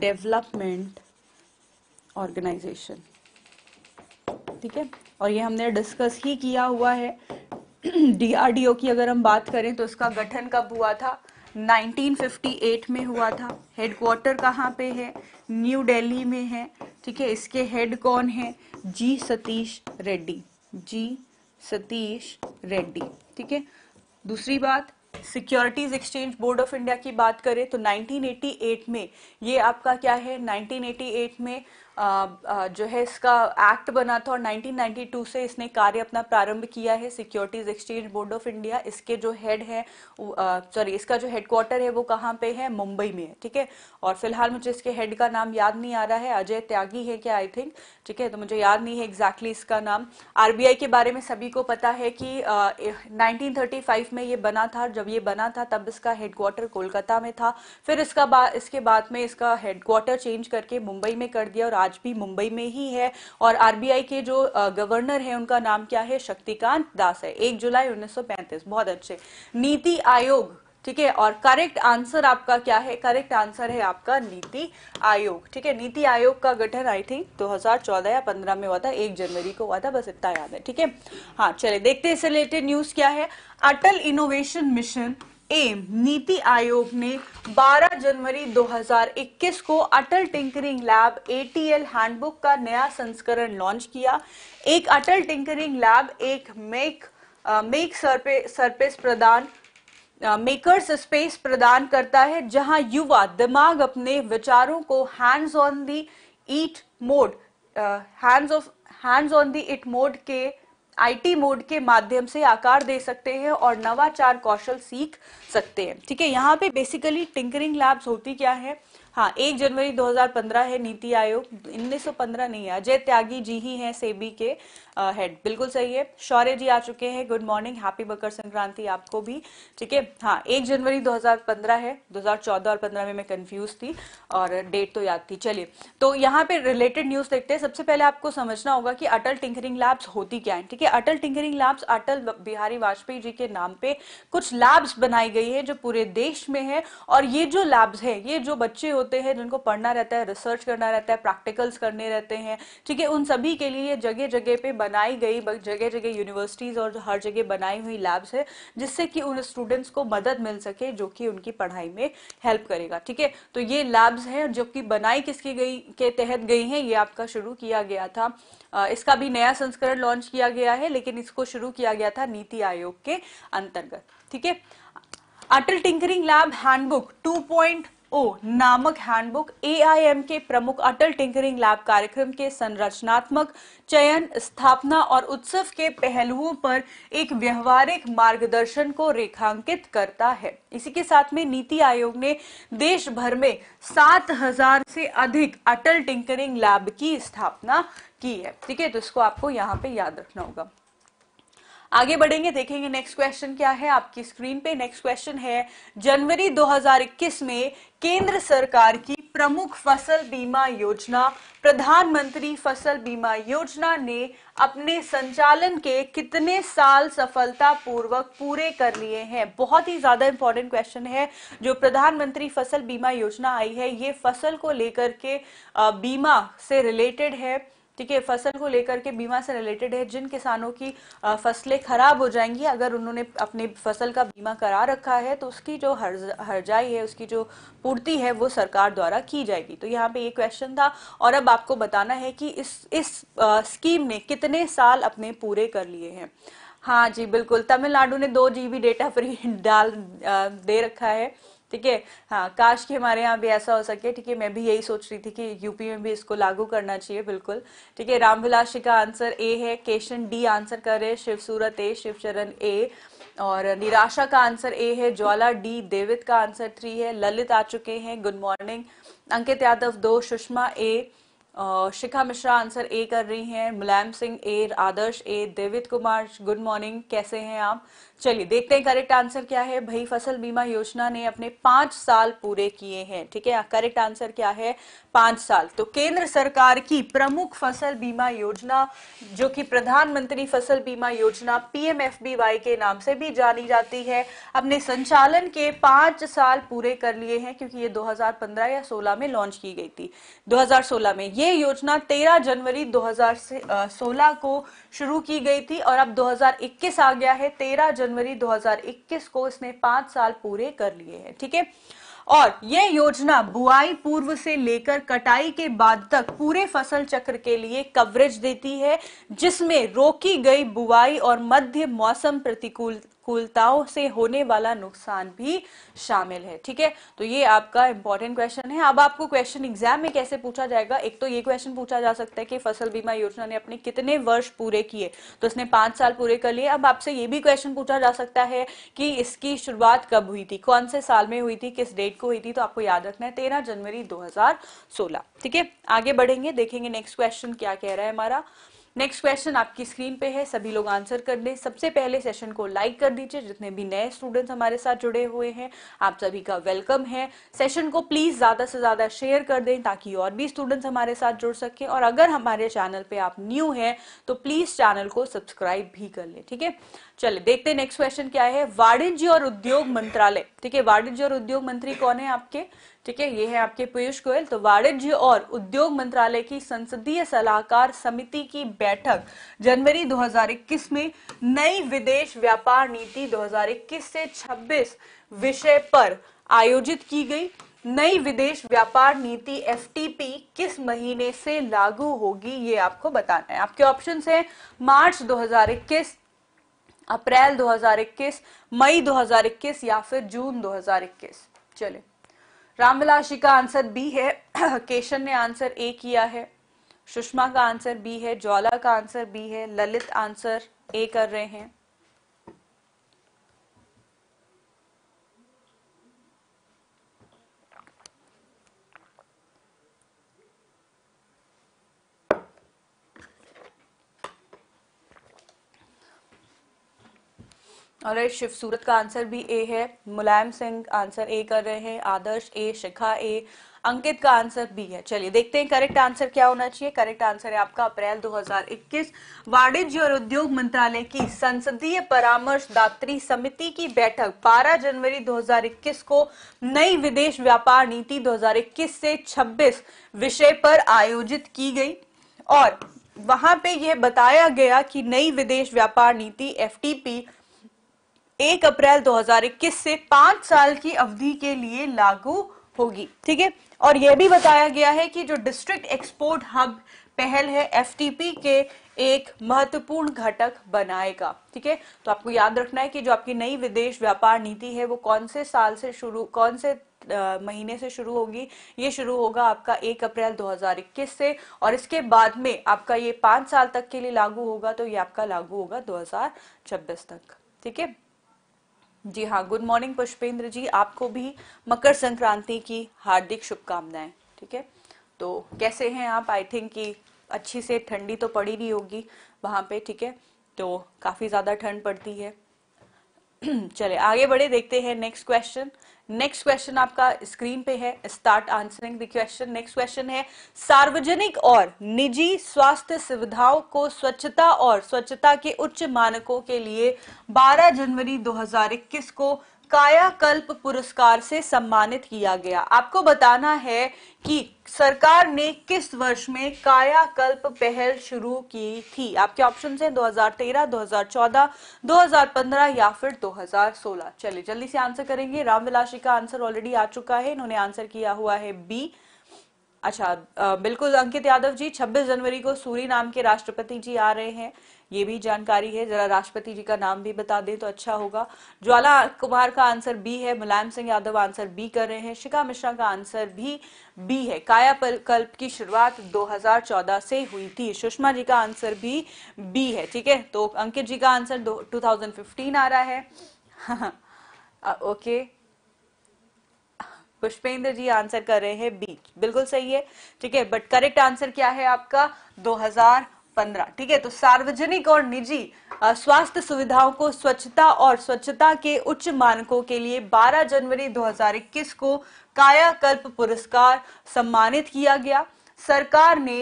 development organisation ठीक है और ये हमने डिस्कस ही किया हुआ है डीआरडीओ की अगर हम बात करें तो उसका गठन कब हुआ था 1958 में हुआ था हेडक्वार्टर कहाँ पे है न्यू दिल्ली में है ठीक है इसके हेड कौन है जी सतीश रेड्डी जी सतीश रेड्डी ठीक है दूसरी बात securities exchange board of India की बात करें तो 1988 में ये आपका क्या है 1988 में जो है इसका एक्ट बना था और 1992 से इसने कार्य अपना प्रारंभ किया है securities exchange board of India इसके जो हेड है सॉरी इसका जो हेडक्वार्टर है वो कहाँ पे है मुंबई में है ठीक है और फिलहाल मुझे इसके हेड का नाम याद नहीं आ रहा है अजय त्यागी है क्या आई थिंक ठीक है तो मुझे याद नहीं है एग्जैक्टली exactly इसका नाम आरबीआई के बारे में सभी को पता है कि uh, 1935 में ये बना था जब ये बना था तब इसका हेडक्वार्टर कोलकाता में था फिर इसका बा, इसके बाद में इसका हेडक्वार्टर चेंज करके मुंबई में कर दिया और आज भी मुंबई में ही है और आरबीआई के जो गवर्नर है उनका नाम क्या है शक्तिकांत दास है एक जुलाई उन्नीस बहुत अच्छे नीति आयोग ठीक है और करेक्ट आंसर आपका क्या है करेक्ट आंसर है आपका नीति आयोग ठीक है नीति आयोग का गठन आई थिंक 2014 या 15 में हुआ था एक जनवरी को हुआ था बस इतना याद है ठीक है हाँ चले देखते हैं इससे रिलेटेड न्यूज क्या है अटल इनोवेशन मिशन एम नीति आयोग ने 12 जनवरी 2021 को Atal tinkering lab ATL handbook का नया संस्करण लॉन्च किया एक अटल टिंकरिंग लैब एक मेक मेक सरपे सरपेस प्रदान मेकर्स स्पेस प्रदान करता है जहां युवा दिमाग अपने विचारों को hands on the it mode hands off hands on the it mode के आईटी मोड के माध्यम से आकार दे सकते हैं और नवाचार कौशल सीख सकते हैं ठीक है यहाँ पे बेसिकली टिंकरिंग लैब्स होती क्या है हाँ एक जनवरी 2015 है नीति आयोग 1915 नहीं है अजय त्यागी जी ही हैं सेबी के हेड uh, बिल्कुल सही है शौर्य जी आ चुके हैं good morning happy Makar Sankranti आपको भी ठीक है हाँ एक जनवरी 2015 है 2014 और 15 में मैं कंफ्यूज थी और डेट तो याद थी चलिए तो यहाँ पे रिलेटेड न्यूज देखते हैं सबसे पहले आपको समझना होगा कि अटल टिंकरिंग लैब्स होती क्या है ठीक है अटल टिंकरिंग लैब्स अटल बिहारी वाजपेयी जी के नाम पे कुछ लैब्स बनाई गई है जो पूरे देश में है और ये जो लैब्स है ये जो बच्चे होते हैं जिनको पढ़ना रहता है रिसर्च करना रहता है प्रैक्टिकल्स करने रहते हैं ठीक है उन सभी के लिए जगह जगह पे बनाई गई जगह जगह यूनिवर्सिटीज़ और हर जगह बनाई हुई लैब्स है जिससे कि उन स्टूडेंट्स को मदद मिल सके जो कि उनकी पढ़ाई में हेल्प करेगा ठीक है तो ये लैब्स हैं जो कि बनाई किसकी गई के तहत गई हैं ये आपका शुरू किया गया था इसका भी नया संस्करण लॉन्च किया गया है लेकिन इसको शुरू किया गया था नीति आयोग के अंतर्गत ठीक है Atal tinkering lab handbook two point O नामक हैंडबुक एआईएम के प्रमुख अटल टिंकरिंग लैब कार्यक्रम के संरचनात्मक चयन स्थापना और उत्सव के पहलुओं पर एक व्यवहारिक मार्गदर्शन को रेखांकित करता है इसी के साथ में नीति आयोग ने देश भर में 7000 से अधिक अटल टिंकरिंग लैब की स्थापना की है ठीक है तो इसको आपको यहाँ पे याद रखना होगा आगे बढ़ेंगे देखेंगे नेक्स्ट क्वेश्चन क्या है आपकी स्क्रीन पे नेक्स्ट क्वेश्चन है जनवरी 2021 में केंद्र सरकार की प्रमुख फसल बीमा योजना प्रधानमंत्री फसल बीमा योजना ने अपने संचालन के कितने साल सफलता पूर्वक पूरे कर लिए हैं बहुत ही ज्यादा इंपॉर्टेंट क्वेश्चन है जो प्रधानमंत्री फसल बीमा योजना आई है ये फसल को लेकर के बीमा से रिलेटेड है ठीक है फसल को लेकर के बीमा से रिलेटेड है जिन किसानों की फसलें खराब हो जाएंगी अगर उन्होंने अपने फसल का बीमा करा रखा है तो उसकी जो हर्ज हर्जाई है उसकी जो पूर्ति है वो सरकार द्वारा की जाएगी तो यहाँ पे ये क्वेश्चन था और अब आपको बताना है कि इस इस आ, स्कीम ने कितने साल अपने पूरे कर लिए हैं हाँ जी बिल्कुल तमिलनाडु ने दो जी डेटा फ्री डाल आ, दे रखा है ठीक है हाँ काश कि हमारे यहाँ भी ऐसा हो सके ठीक है मैं भी यही सोच रही थी कि यूपी में भी इसको लागू करना चाहिए बिल्कुल ठीक है रामविलास जी का आंसर ए है केशन डी आंसर करे शिव सूरत ए शिव चरण ए और निराशा का आंसर ए है ज्वाला डी देवित का आंसर थ्री है ललित आ चुके हैं गुड मॉर्निंग अंकित यादव दो Sushma A Shikha Mishra answer A कर रही हैं मुलायम सिंह ए आदर्श ए देवित कुमार गुड मॉर्निंग कैसे हैं आप चलिए देखते हैं करेक्ट आंसर क्या है भाई फसल बीमा योजना ने अपने पांच साल पूरे किए हैं ठीक है करेक्ट आंसर क्या है पांच साल तो केंद्र सरकार की प्रमुख फसल बीमा योजना जो कि प्रधानमंत्री फसल बीमा योजना पीएमएफबीवाई के नाम से भी जानी जाती है अपने संचालन के पांच साल पूरे कर लिए हैं क्योंकि ये 2015 या 16 में लॉन्च की गई थी 2016 में ये योजना 13 जनवरी 2016 को शुरू की गई थी और अब 2021 आ गया है 13 जनवरी 2021 को इसने पांच साल पूरे कर लिए हैं ठीक है और यह योजना बुआई पूर्व से लेकर कटाई के बाद तक पूरे फसल चक्र के लिए कवरेज देती है जिसमें रोकी गई बुआई और मध्य मौसम प्रतिकूल प्रतिकूलताओं से होने वाला नुकसान भी शामिल है ठीक है तो ये आपका इंपॉर्टेंट क्वेश्चन है अब आपको क्वेश्चन एग्जाम में कैसे पूछा जाएगा एक तो ये क्वेश्चन पूछा जा सकता है कि फसल बीमा योजना ने अपने कितने वर्ष पूरे किए तो इसने पांच साल पूरे कर लिए अब आपसे ये भी क्वेश्चन पूछा जा सकता है कि इसकी शुरुआत कब हुई थी कौन से साल में हुई थी किस डेट को हुई थी तो आपको याद रखना है तेरह जनवरी दो ठीक है आगे बढ़ेंगे देखेंगे नेक्स्ट क्वेश्चन क्या कह रहा है हमारा नेक्स्ट क्वेश्चन आपकी स्क्रीन पे है सभी लोग आंसर कर दें सबसे पहले सेशन को लाइक कर दीजिए जितने भी नए स्टूडेंट्स हमारे साथ जुड़े हुए हैं आप सभी का वेलकम है सेशन को प्लीज ज्यादा से ज्यादा शेयर कर दें ताकि और भी स्टूडेंट्स हमारे साथ जुड़ सके और अगर हमारे चैनल पे आप न्यू हैं तो प्लीज चैनल को सब्सक्राइब भी कर ले ठीक है चलिए देखते हैं नेक्स्ट क्वेश्चन क्या है वाणिज्य और उद्योग मंत्रालय ठीक है वाणिज्य और उद्योग मंत्री कौन है आपके ठीक है ये है आपके पीयूष गोयल तो वाणिज्य और उद्योग मंत्रालय की संसदीय सलाहकार समिति की बैठक जनवरी 2021 में नई विदेश व्यापार नीति 2021 से 26 विषय पर आयोजित की गई नई विदेश व्यापार नीति एफ किस महीने से लागू होगी ये आपको बताना है आपके ऑप्शन हैं मार्च 2021 अप्रैल 2021 मई 2021 या फिर जून 2021 चले रामविलास जी का आंसर बी है केशन ने आंसर ए किया है सुषमा का आंसर बी है ज्वाला का आंसर बी है ललित आंसर ए कर रहे हैं और शिव सूरत का आंसर भी ए है मुलायम सिंह आंसर ए कर रहे हैं आदर्श ए शिखा ए अंकित का आंसर बी है चलिए देखते हैं करेक्ट आंसर क्या होना चाहिए करेक्ट आंसर है आपका अप्रैल 2021 वाणिज्य और उद्योग मंत्रालय की संसदीय परामर्शदात्री समिति की बैठक 12 जनवरी 2021 को नई विदेश व्यापार नीति 2021 से 26 विषय पर आयोजित की गई और वहां पे यह बताया गया कि नई विदेश व्यापार नीति एफटीपी एक अप्रैल 2021 से पांच साल की अवधि के लिए लागू होगी ठीक है और यह भी बताया गया है कि जो डिस्ट्रिक्ट एक्सपोर्ट हब पहल है एफटीपी के एक महत्वपूर्ण घटक बनाएगा ठीक है तो आपको याद रखना है कि जो आपकी नई विदेश व्यापार नीति है वो कौन से साल से शुरू कौन से आ, महीने से शुरू होगी ये शुरू होगा आपका एक अप्रैल 2021 से और इसके बाद में आपका ये पांच साल तक के लिए लागू होगा तो ये आपका लागू होगा 2026 तक ठीक है जी हाँ गुड मॉर्निंग पुष्पेंद्र जी आपको भी मकर संक्रांति की हार्दिक शुभकामनाएं ठीक है तो कैसे हैं आप आई थिंक कि अच्छी से ठंडी तो पड़ी नहीं होगी वहां पे ठीक है तो काफ़ी ज़्यादा ठंड पड़ती है चले आगे बढ़े देखते हैं नेक्स्ट क्वेश्चन नेक्स्ट क्वेश्चन आपका स्क्रीन पे है start answering the question next question है सार्वजनिक और निजी स्वास्थ्य सुविधाओं को स्वच्छता और स्वच्छता के उच्च मानकों के लिए 12 जनवरी 2021 को कायाकल्प पुरस्कार से सम्मानित किया गया आपको बताना है कि सरकार ने किस वर्ष में कायाकल्प पहल शुरू की थी आपके ऑप्शन हैं 2013, 2014, 2015 या फिर 2016 चलिए जल्दी से आंसर करेंगे रामविलासी का आंसर ऑलरेडी आ चुका है इन्होंने आंसर किया हुआ है बी अच्छा बिल्कुल अंकित यादव जी 26 जनवरी को सूरी नाम के राष्ट्रपति जी आ रहे हैं ये भी जानकारी है जरा राष्ट्रपति जी का नाम भी बता दें तो अच्छा होगा ज्वाला कुमार का आंसर बी है मुलायम सिंह यादव आंसर बी कर रहे हैं शिखा मिश्रा का आंसर भी बी है काया कल्प की शुरुआत 2014 से हुई थी सुषमा जी का आंसर भी बी है ठीक है तो अंकित जी का आंसर 2015 आ रहा है ओके पुष्पेंद्र जी आंसर कर रहे हैं बी बिल्कुल सही है ठीक है बट करेक्ट आंसर क्या है आपका पंद्रह ठीक है तो सार्वजनिक और निजी स्वास्थ्य सुविधाओं को स्वच्छता और स्वच्छता के उच्च मानकों के लिए 12 जनवरी 2021 को कायाकल्प पुरस्कार सम्मानित किया गया सरकार ने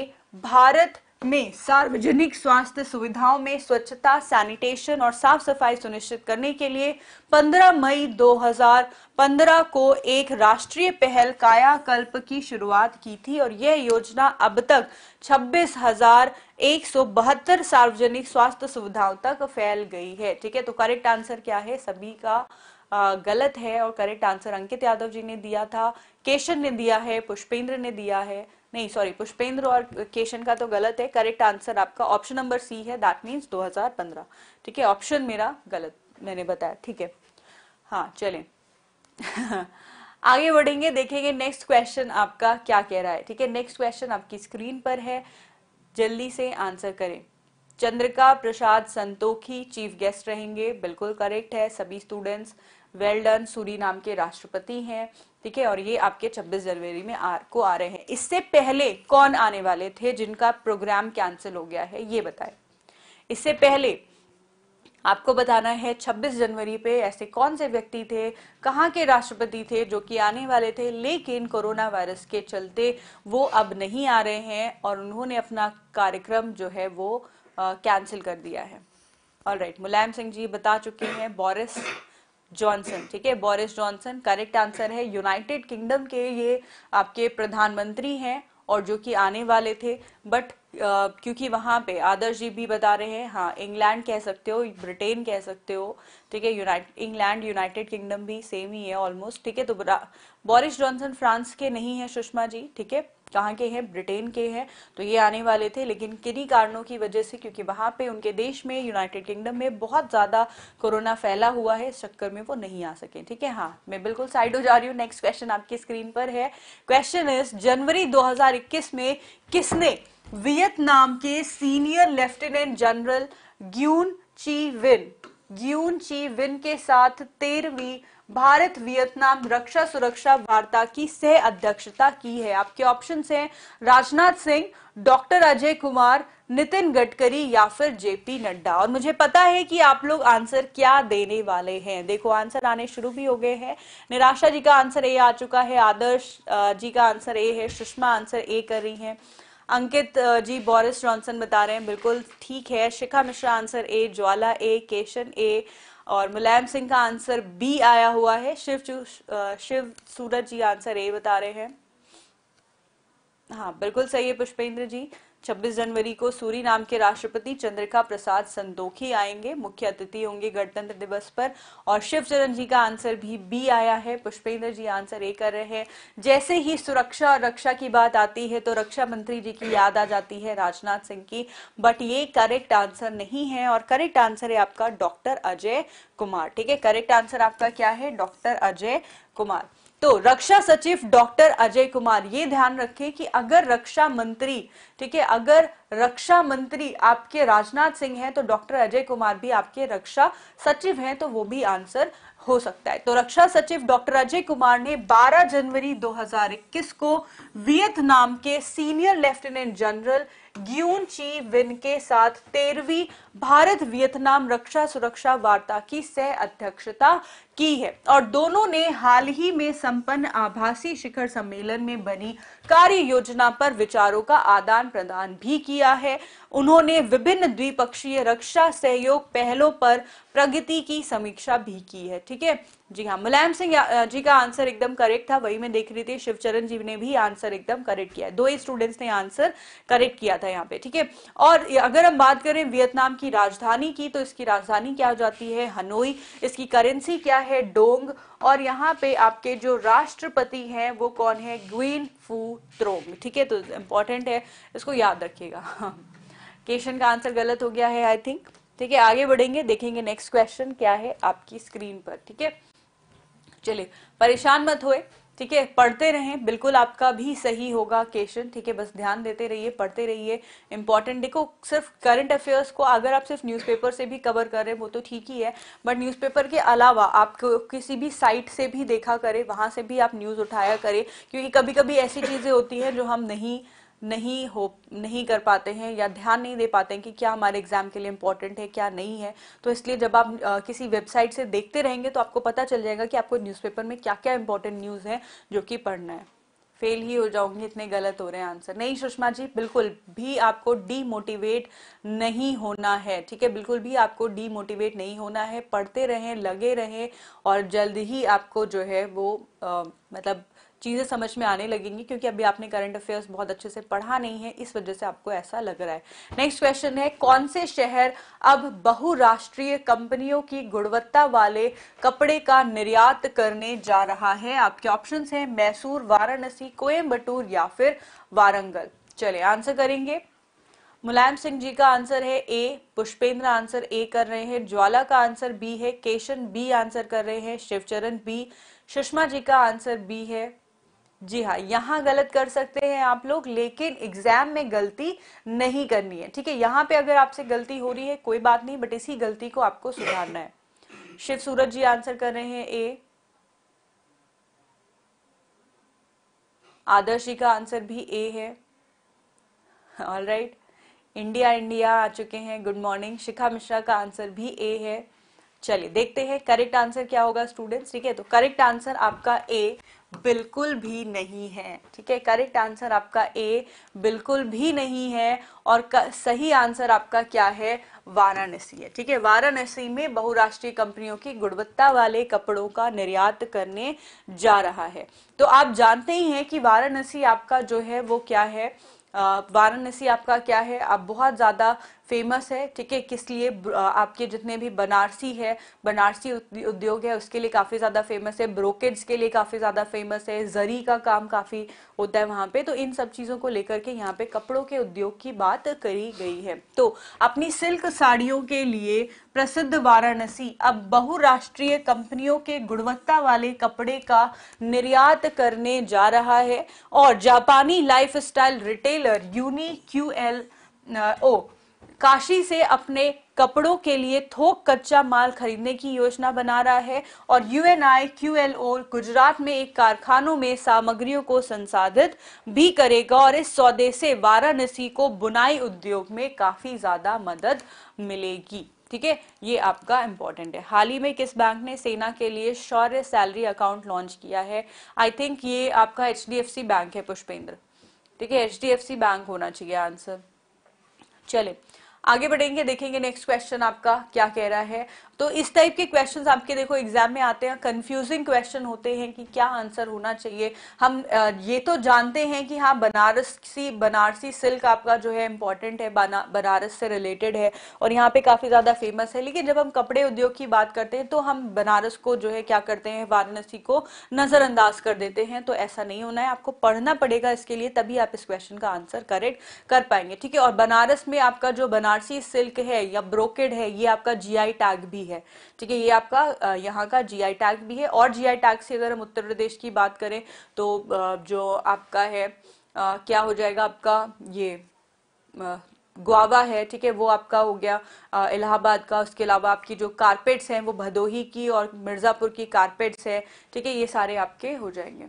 भारत में सार्वजनिक स्वास्थ्य सुविधाओं में स्वच्छता सैनिटेशन और साफ सफाई सुनिश्चित करने के लिए 15 मई 2015 को एक राष्ट्रीय पहल कायाकल्प की शुरुआत की थी और यह योजना अब तक छब्बीस हजार एक सौ बहत्तर सार्वजनिक स्वास्थ्य सुविधाओं तक फैल गई है ठीक है तो करेक्ट आंसर क्या है सभी का गलत है और करेक्ट आंसर अंकित यादव जी ने दिया था केशन ने दिया है पुष्पेंद्र ने दिया है नहीं सॉरी पुष्पेंद्र और केशन का तो गलत है करेक्ट आंसर आपका ऑप्शन नंबर सी है दैट मीन्स 2015 ठीक है ऑप्शन मेरा गलत मैंने बताया ठीक है हाँ चले आगे बढ़ेंगे देखेंगे नेक्स्ट क्वेश्चन आपका क्या कह रहा है ठीक है नेक्स्ट क्वेश्चन आपकी स्क्रीन पर है जल्दी से आंसर करें चंद्रिका प्रसाद संतोखी चीफ गेस्ट रहेंगे बिल्कुल करेक्ट है सभी स्टूडेंट्स वेल डन सूरी नाम के राष्ट्रपति हैं ठीक है और ये आपके 26 जनवरी में आ, को आ रहे हैं इससे पहले कौन आने वाले थे जिनका प्रोग्राम कैंसिल हो गया है ये बताएं इससे पहले आपको बताना है 26 जनवरी पे ऐसे कौन से व्यक्ति थे कहाँ के राष्ट्रपति थे जो कि आने वाले थे लेकिन कोरोना वायरस के चलते वो अब नहीं आ रहे हैं और उन्होंने अपना कार्यक्रम जो है वो कैंसिल कर दिया है ऑल राइट मुलायम सिंह जी बता चुके हैं बोरिस जॉनसन ठीक है बोरिस जॉनसन करेक्ट आंसर है यूनाइटेड किंगडम के ये आपके प्रधानमंत्री हैं और जो कि आने वाले थे बट क्योंकि वहां पे आदर्श जी भी बता रहे हैं हाँ इंग्लैंड कह सकते हो ब्रिटेन कह सकते हो ठीक है यूनाइटेड इंग्लैंड यूनाइटेड किंगडम भी सेम ही है ऑलमोस्ट ठीक है तो बोरिस जॉनसन फ्रांस के नहीं है सुषमा जी ठीक है कहाँ के हैं ब्रिटेन के हैं तो ये आने वाले थे लेकिन किन्हीं कारणों की वजह से क्योंकि वहां पे उनके देश में यूनाइटेड किंगडम में बहुत ज़्यादा कोरोना फैला हुआ है इस चक्कर में वो नहीं आ सके ठीक है हाँ मैं बिल्कुल साइड हो जा रही हूँ नेक्स्ट क्वेश्चन आपकी स्क्रीन पर है क्वेश्चन इज जनवरी दो में किसने वियतनाम के सीनियर लेफ्टिनेंट जनरल ग्यून ची विन ग्यून ची विन के साथ तेरहवीं भारत वियतनाम रक्षा सुरक्षा वार्ता की सह अध्यक्षता की है आपके ऑप्शन हैं राजनाथ सिंह डॉक्टर अजय कुमार नितिन गडकरी या फिर जेपी नड्डा और मुझे पता है कि आप लोग आंसर क्या देने वाले हैं देखो आंसर आने शुरू भी हो गए हैं निराशा जी का आंसर ए आ चुका है आदर्श जी का आंसर ए है सुषमा आंसर ए कर रही है अंकित जी बोरिस जॉनसन बता रहे हैं बिल्कुल ठीक है शिखा मिश्रा आंसर ए ज्वाला ए केशन ए और मुलायम सिंह का आंसर बी आया हुआ है शिव शिव सूरज जी आंसर ए बता रहे हैं हाँ बिल्कुल सही है पुष्पेंद्र जी 26 जनवरी को सूरी नाम के राष्ट्रपति चंद्रिका प्रसाद संतोखी आएंगे मुख्य अतिथि होंगे गणतंत्र दिवस पर और शिव चरण जी का आंसर भी बी आया है पुष्पेंद्र जी आंसर ए कर रहे हैं जैसे ही सुरक्षा और रक्षा की बात आती है तो रक्षा मंत्री जी की याद आ जाती है राजनाथ सिंह की बट ये करेक्ट आंसर नहीं है और करेक्ट आंसर है आपका डॉक्टर अजय कुमार ठीक है करेक्ट आंसर आपका क्या है डॉक्टर अजय कुमार तो रक्षा सचिव डॉक्टर अजय कुमार ये ध्यान रखें कि अगर रक्षा मंत्री ठीक है अगर रक्षा मंत्री आपके राजनाथ सिंह हैं तो डॉक्टर अजय कुमार भी आपके रक्षा सचिव हैं तो वो भी आंसर हो सकता है तो रक्षा सचिव डॉक्टर अजय कुमार ने 12 जनवरी 2021 को वियतनाम के सीनियर लेफ्टिनेंट जनरल ग्यून ची विन के साथ तेरहवीं भारत वियतनाम रक्षा सुरक्षा वार्ता की सह अध्यक्षता की है और दोनों ने हाल ही में संपन्न आभासी शिखर सम्मेलन में बनी कार्य योजना पर विचारों का आदान प्रदान भी किया है उन्होंने विभिन्न द्विपक्षीय रक्षा सहयोग पहलों पर प्रगति की समीक्षा भी की है ठीक है जी हाँ मुलायम सिंह जी का आंसर एकदम करेक्ट था वही मैं देख रही थी शिवचरण जी ने भी आंसर एकदम करेक्ट किया दो ही स्टूडेंट्स ने आंसर करेक्ट किया था यहाँ पे ठीक है और अगर हम बात करें वियतनाम की राजधानी की तो इसकी राजधानी क्या हो जाती है हनोई इसकी करेंसी क्या है डोंग और यहाँ पे आपके जो राष्ट्रपति हैं वो कौन है ग्वीन फू त्रोंग ठीक है तो इम्पोर्टेंट है इसको याद रखिएगा केशन का आंसर गलत हो गया है आई थिंक ठीक है आगे बढ़ेंगे देखेंगे नेक्स्ट क्वेश्चन क्या है आपकी स्क्रीन पर ठीक है चलिए परेशान मत होए ठीक है पढ़ते रहें बिल्कुल आपका भी सही होगा क्वेश्चन ठीक है बस ध्यान देते रहिए पढ़ते रहिए इंपॉर्टेंट देखो सिर्फ करंट अफेयर्स को अगर आप सिर्फ न्यूज़पेपर से भी कवर कर रहे हैं वो तो ठीक ही है बट न्यूज़पेपर के अलावा आप किसी भी साइट से भी देखा करें वहाँ से भी आप न्यूज़ उठाया करें क्योंकि कभी कभी ऐसी चीज़ें होती हैं जो हम नहीं नहीं हो नहीं कर पाते हैं या ध्यान नहीं दे पाते हैं कि क्या हमारे एग्जाम के लिए इंपॉर्टेंट है क्या नहीं है तो इसलिए जब आप आ, किसी वेबसाइट से देखते रहेंगे तो आपको पता चल जाएगा कि आपको न्यूज़पेपर में क्या क्या इंपॉर्टेंट न्यूज़ है जो कि पढ़ना है फेल ही हो जाओगे इतने गलत हो रहे हैं आंसर नहीं सुषमा जी बिल्कुल भी आपको डीमोटिवेट नहीं होना है ठीक है बिल्कुल भी आपको डीमोटिवेट नहीं होना है पढ़ते रहें लगे रहें और जल्द ही आपको जो है वो आ, मतलब चीज़ें समझ में आने लगेंगी क्योंकि अभी आपने करंट अफेयर्स बहुत अच्छे से पढ़ा नहीं है इस वजह से आपको ऐसा लग रहा है नेक्स्ट क्वेश्चन है कौन से शहर अब बहुराष्ट्रीय कंपनियों की गुणवत्ता वाले कपड़े का निर्यात करने जा रहा है आपके ऑप्शन है मैसूर वाराणसी कोयम्बटूर या फिर वारंगल चले आंसर करेंगे मुलायम सिंह जी का आंसर है ए पुष्पेंद्र आंसर ए कर रहे हैं ज्वाला का आंसर बी है केशन बी आंसर कर रहे हैं शिवचरण बी सुषमा जी का आंसर बी है जी हाँ यहाँ गलत कर सकते हैं आप लोग लेकिन एग्जाम में गलती नहीं करनी है ठीक है यहाँ पे अगर आपसे गलती हो रही है कोई बात नहीं बट इसी गलती को आपको सुधारना है शिव सूरज जी आंसर कर रहे हैं ए आदर्श जी का आंसर भी ए है ऑल राइट इंडिया इंडिया आ चुके हैं गुड मॉर्निंग शिखा मिश्रा का आंसर भी ए है चलिए देखते हैं करेक्ट आंसर क्या होगा स्टूडेंट्स ठीक है तो करेक्ट आंसर आपका ए बिल्कुल भी नहीं है ठीक है करेक्ट आंसर आपका ए बिल्कुल भी नहीं है और सही आंसर आपका क्या है वाराणसी है ठीक है वाराणसी में बहुराष्ट्रीय कंपनियों की गुणवत्ता वाले कपड़ों का निर्यात करने जा रहा है तो आप जानते ही हैं कि वाराणसी आपका जो है वो क्या है वाराणसी आपका क्या है आप बहुत ज़्यादा फेमस है ठीक है किस लिए आपके जितने भी बनारसी है बनारसी उद्योग है उसके लिए काफ़ी ज़्यादा फेमस है ब्रोकेट्स के लिए काफ़ी ज़्यादा फेमस है जरी का काम काफ़ी होता है वहां पे तो इन सब चीज़ों को लेकर के यहाँ पे कपड़ों के उद्योग की बात करी गई है तो अपनी सिल्क साड़ियों के लिए प्रसिद्ध वाराणसी अब बहुराष्ट्रीय कंपनियों के गुणवत्ता वाले कपड़े का निर्यात करने जा रहा है और जापानी life retailer Uniqlo Kashi से अपने कपड़ों के लिए थोक कच्चा माल खरीदने की योजना बना रहा है और यूएनआई क्यूएलओ गुजरात में एक कारखानों में सामग्रियों को संसाधित भी करेगा और इस सौदे से वाराणसी को बुनाई उद्योग में काफी ज्यादा मदद मिलेगी ठीक है ये आपका इंपॉर्टेंट है हाल ही में किस बैंक ने सेना के लिए शौर्य सैलरी अकाउंट लॉन्च किया है आई थिंक ये आपका एच बैंक है पुष्पेंद्र ठीक है एच बैंक होना चाहिए आंसर चले आगे बढ़ेंगे देखेंगे नेक्स्ट क्वेश्चन आपका क्या कह रहा है तो इस टाइप के क्वेश्चन आपके देखो एग्जाम में आते हैं कंफ्यूजिंग क्वेश्चन होते हैं कि क्या आंसर होना चाहिए हम ये तो जानते हैं कि हाँ बनारस सी बनारसी सिल्क आपका जो है इम्पोर्टेंट है बनारस से रिलेटेड है और यहाँ पे काफी ज्यादा फेमस है लेकिन जब हम कपड़े उद्योग की बात करते हैं तो हम बनारस को जो है क्या करते हैं वाराणसी को नजरअंदाज कर देते हैं तो ऐसा नहीं होना है आपको पढ़ना पड़ेगा इसके लिए तभी आप इस क्वेश्चन का आंसर करेक्ट कर पाएंगे ठीक है और बनारस में आपका जो बनारसी सिल्क है या ब्रोकेड है ये आपका जी टैग भी भी है ठीक है ये आपका यहाँ का जी आई टैग भी है और जी आई टैग से अगर हम उत्तर प्रदेश की बात करें तो जो आपका है क्या हो जाएगा आपका ये गुआवा है ठीक है वो आपका हो गया इलाहाबाद का उसके अलावा आपकी जो कारपेट्स हैं वो भदोही की और मिर्ज़ापुर की कारपेट्स है ठीक है ये सारे आपके हो जाएंगे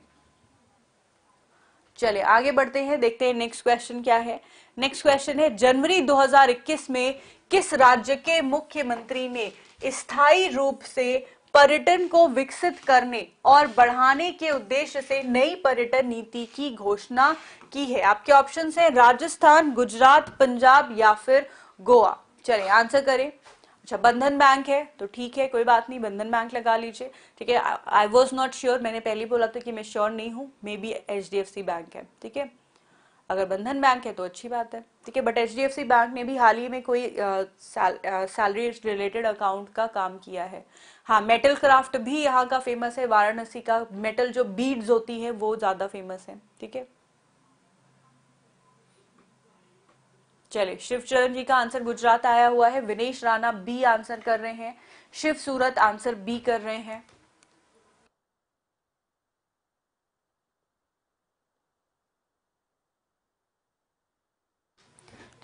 चले आगे बढ़ते हैं देखते हैं नेक्स्ट क्वेश्चन क्या है नेक्स्ट क्वेश्चन है जनवरी 2021 में किस राज्य के मुख्यमंत्री ने स्थायी रूप से पर्यटन को विकसित करने और बढ़ाने के उद्देश्य से नई पर्यटन नीति की घोषणा की है आपके ऑप्शन हैं राजस्थान गुजरात पंजाब या फिर गोवा चले आंसर करें अच्छा बंधन बैंक है तो ठीक है कोई बात नहीं बंधन बैंक लगा लीजिए ठीक है आई वॉज नॉट श्योर मैंने पहले बोला था कि मैं श्योर नहीं हूं मे बी एच बैंक है ठीक है अगर बंधन बैंक है तो अच्छी बात है ठीक है बट एच बैंक ने भी हाल ही में कोई सैलरी रिलेटेड अकाउंट का काम किया है हाँ मेटल क्राफ्ट भी यहाँ का फेमस है वाराणसी का मेटल जो बीड्स होती है वो ज़्यादा फेमस है ठीक है चलिए चरण जी का आंसर गुजरात आया हुआ है विनेश राणा बी आंसर कर रहे हैं शिव सूरत आंसर बी कर रहे हैं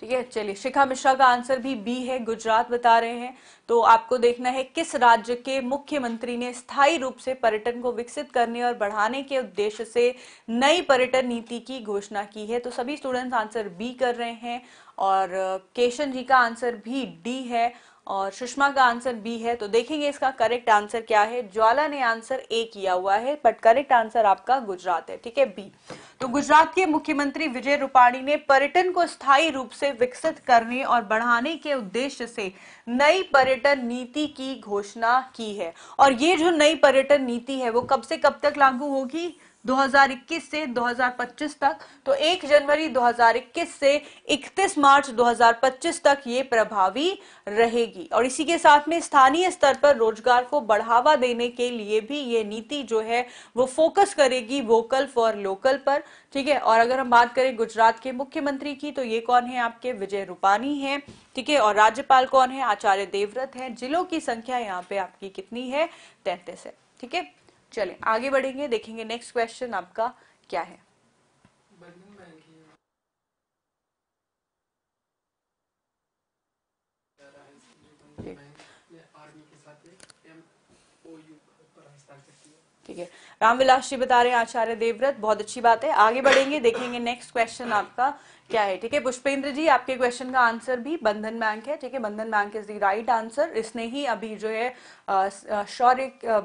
ठीक है चलिए शिखा मिश्रा का आंसर भी बी है गुजरात बता रहे हैं तो आपको देखना है किस राज्य के मुख्यमंत्री ने स्थायी रूप से पर्यटन को विकसित करने और बढ़ाने के उद्देश्य से नई पर्यटन नीति की घोषणा की है तो सभी स्टूडेंट्स आंसर बी कर रहे हैं और केशन जी का आंसर भी डी है और सुषमा का आंसर बी है तो देखेंगे इसका करेक्ट आंसर क्या है ज्वाला ने आंसर ए किया हुआ है बट करेक्ट आंसर आपका गुजरात है ठीक है बी तो गुजरात के मुख्यमंत्री विजय रूपाणी ने पर्यटन को स्थायी रूप से विकसित करने और बढ़ाने के उद्देश्य से नई पर्यटन नीति की घोषणा की है और ये जो नई पर्यटन नीति है वो कब से कब तक लागू होगी 2021 से 2025 तक तो 1 जनवरी 2021 से 31 मार्च 2025 तक ये प्रभावी रहेगी और इसी के साथ में स्थानीय स्तर पर रोजगार को बढ़ावा देने के लिए भी ये नीति जो है वो फोकस करेगी वोकल फॉर लोकल पर ठीक है और अगर हम बात करें गुजरात के मुख्यमंत्री की तो ये कौन है आपके विजय रूपानी है ठीक है और राज्यपाल कौन है आचार्य देवव्रत है जिलों की संख्या यहाँ पे आपकी कितनी है तैतीस है ठीक है चले आगे बढ़ेंगे देखेंगे नेक्स्ट क्वेश्चन आपका क्या है ठीक है रामविलास जी बता रहे हैं आचार्य देवव्रत बहुत अच्छी बात है आगे बढ़ेंगे देखेंगे नेक्स्ट क्वेश्चन आपका क्या है ठीक है पुष्पेंद्र जी आपके क्वेश्चन का आंसर भी बंधन बैंक है ठीक है Bandhan bank is the right answer इसने ही अभी जो है शौर्य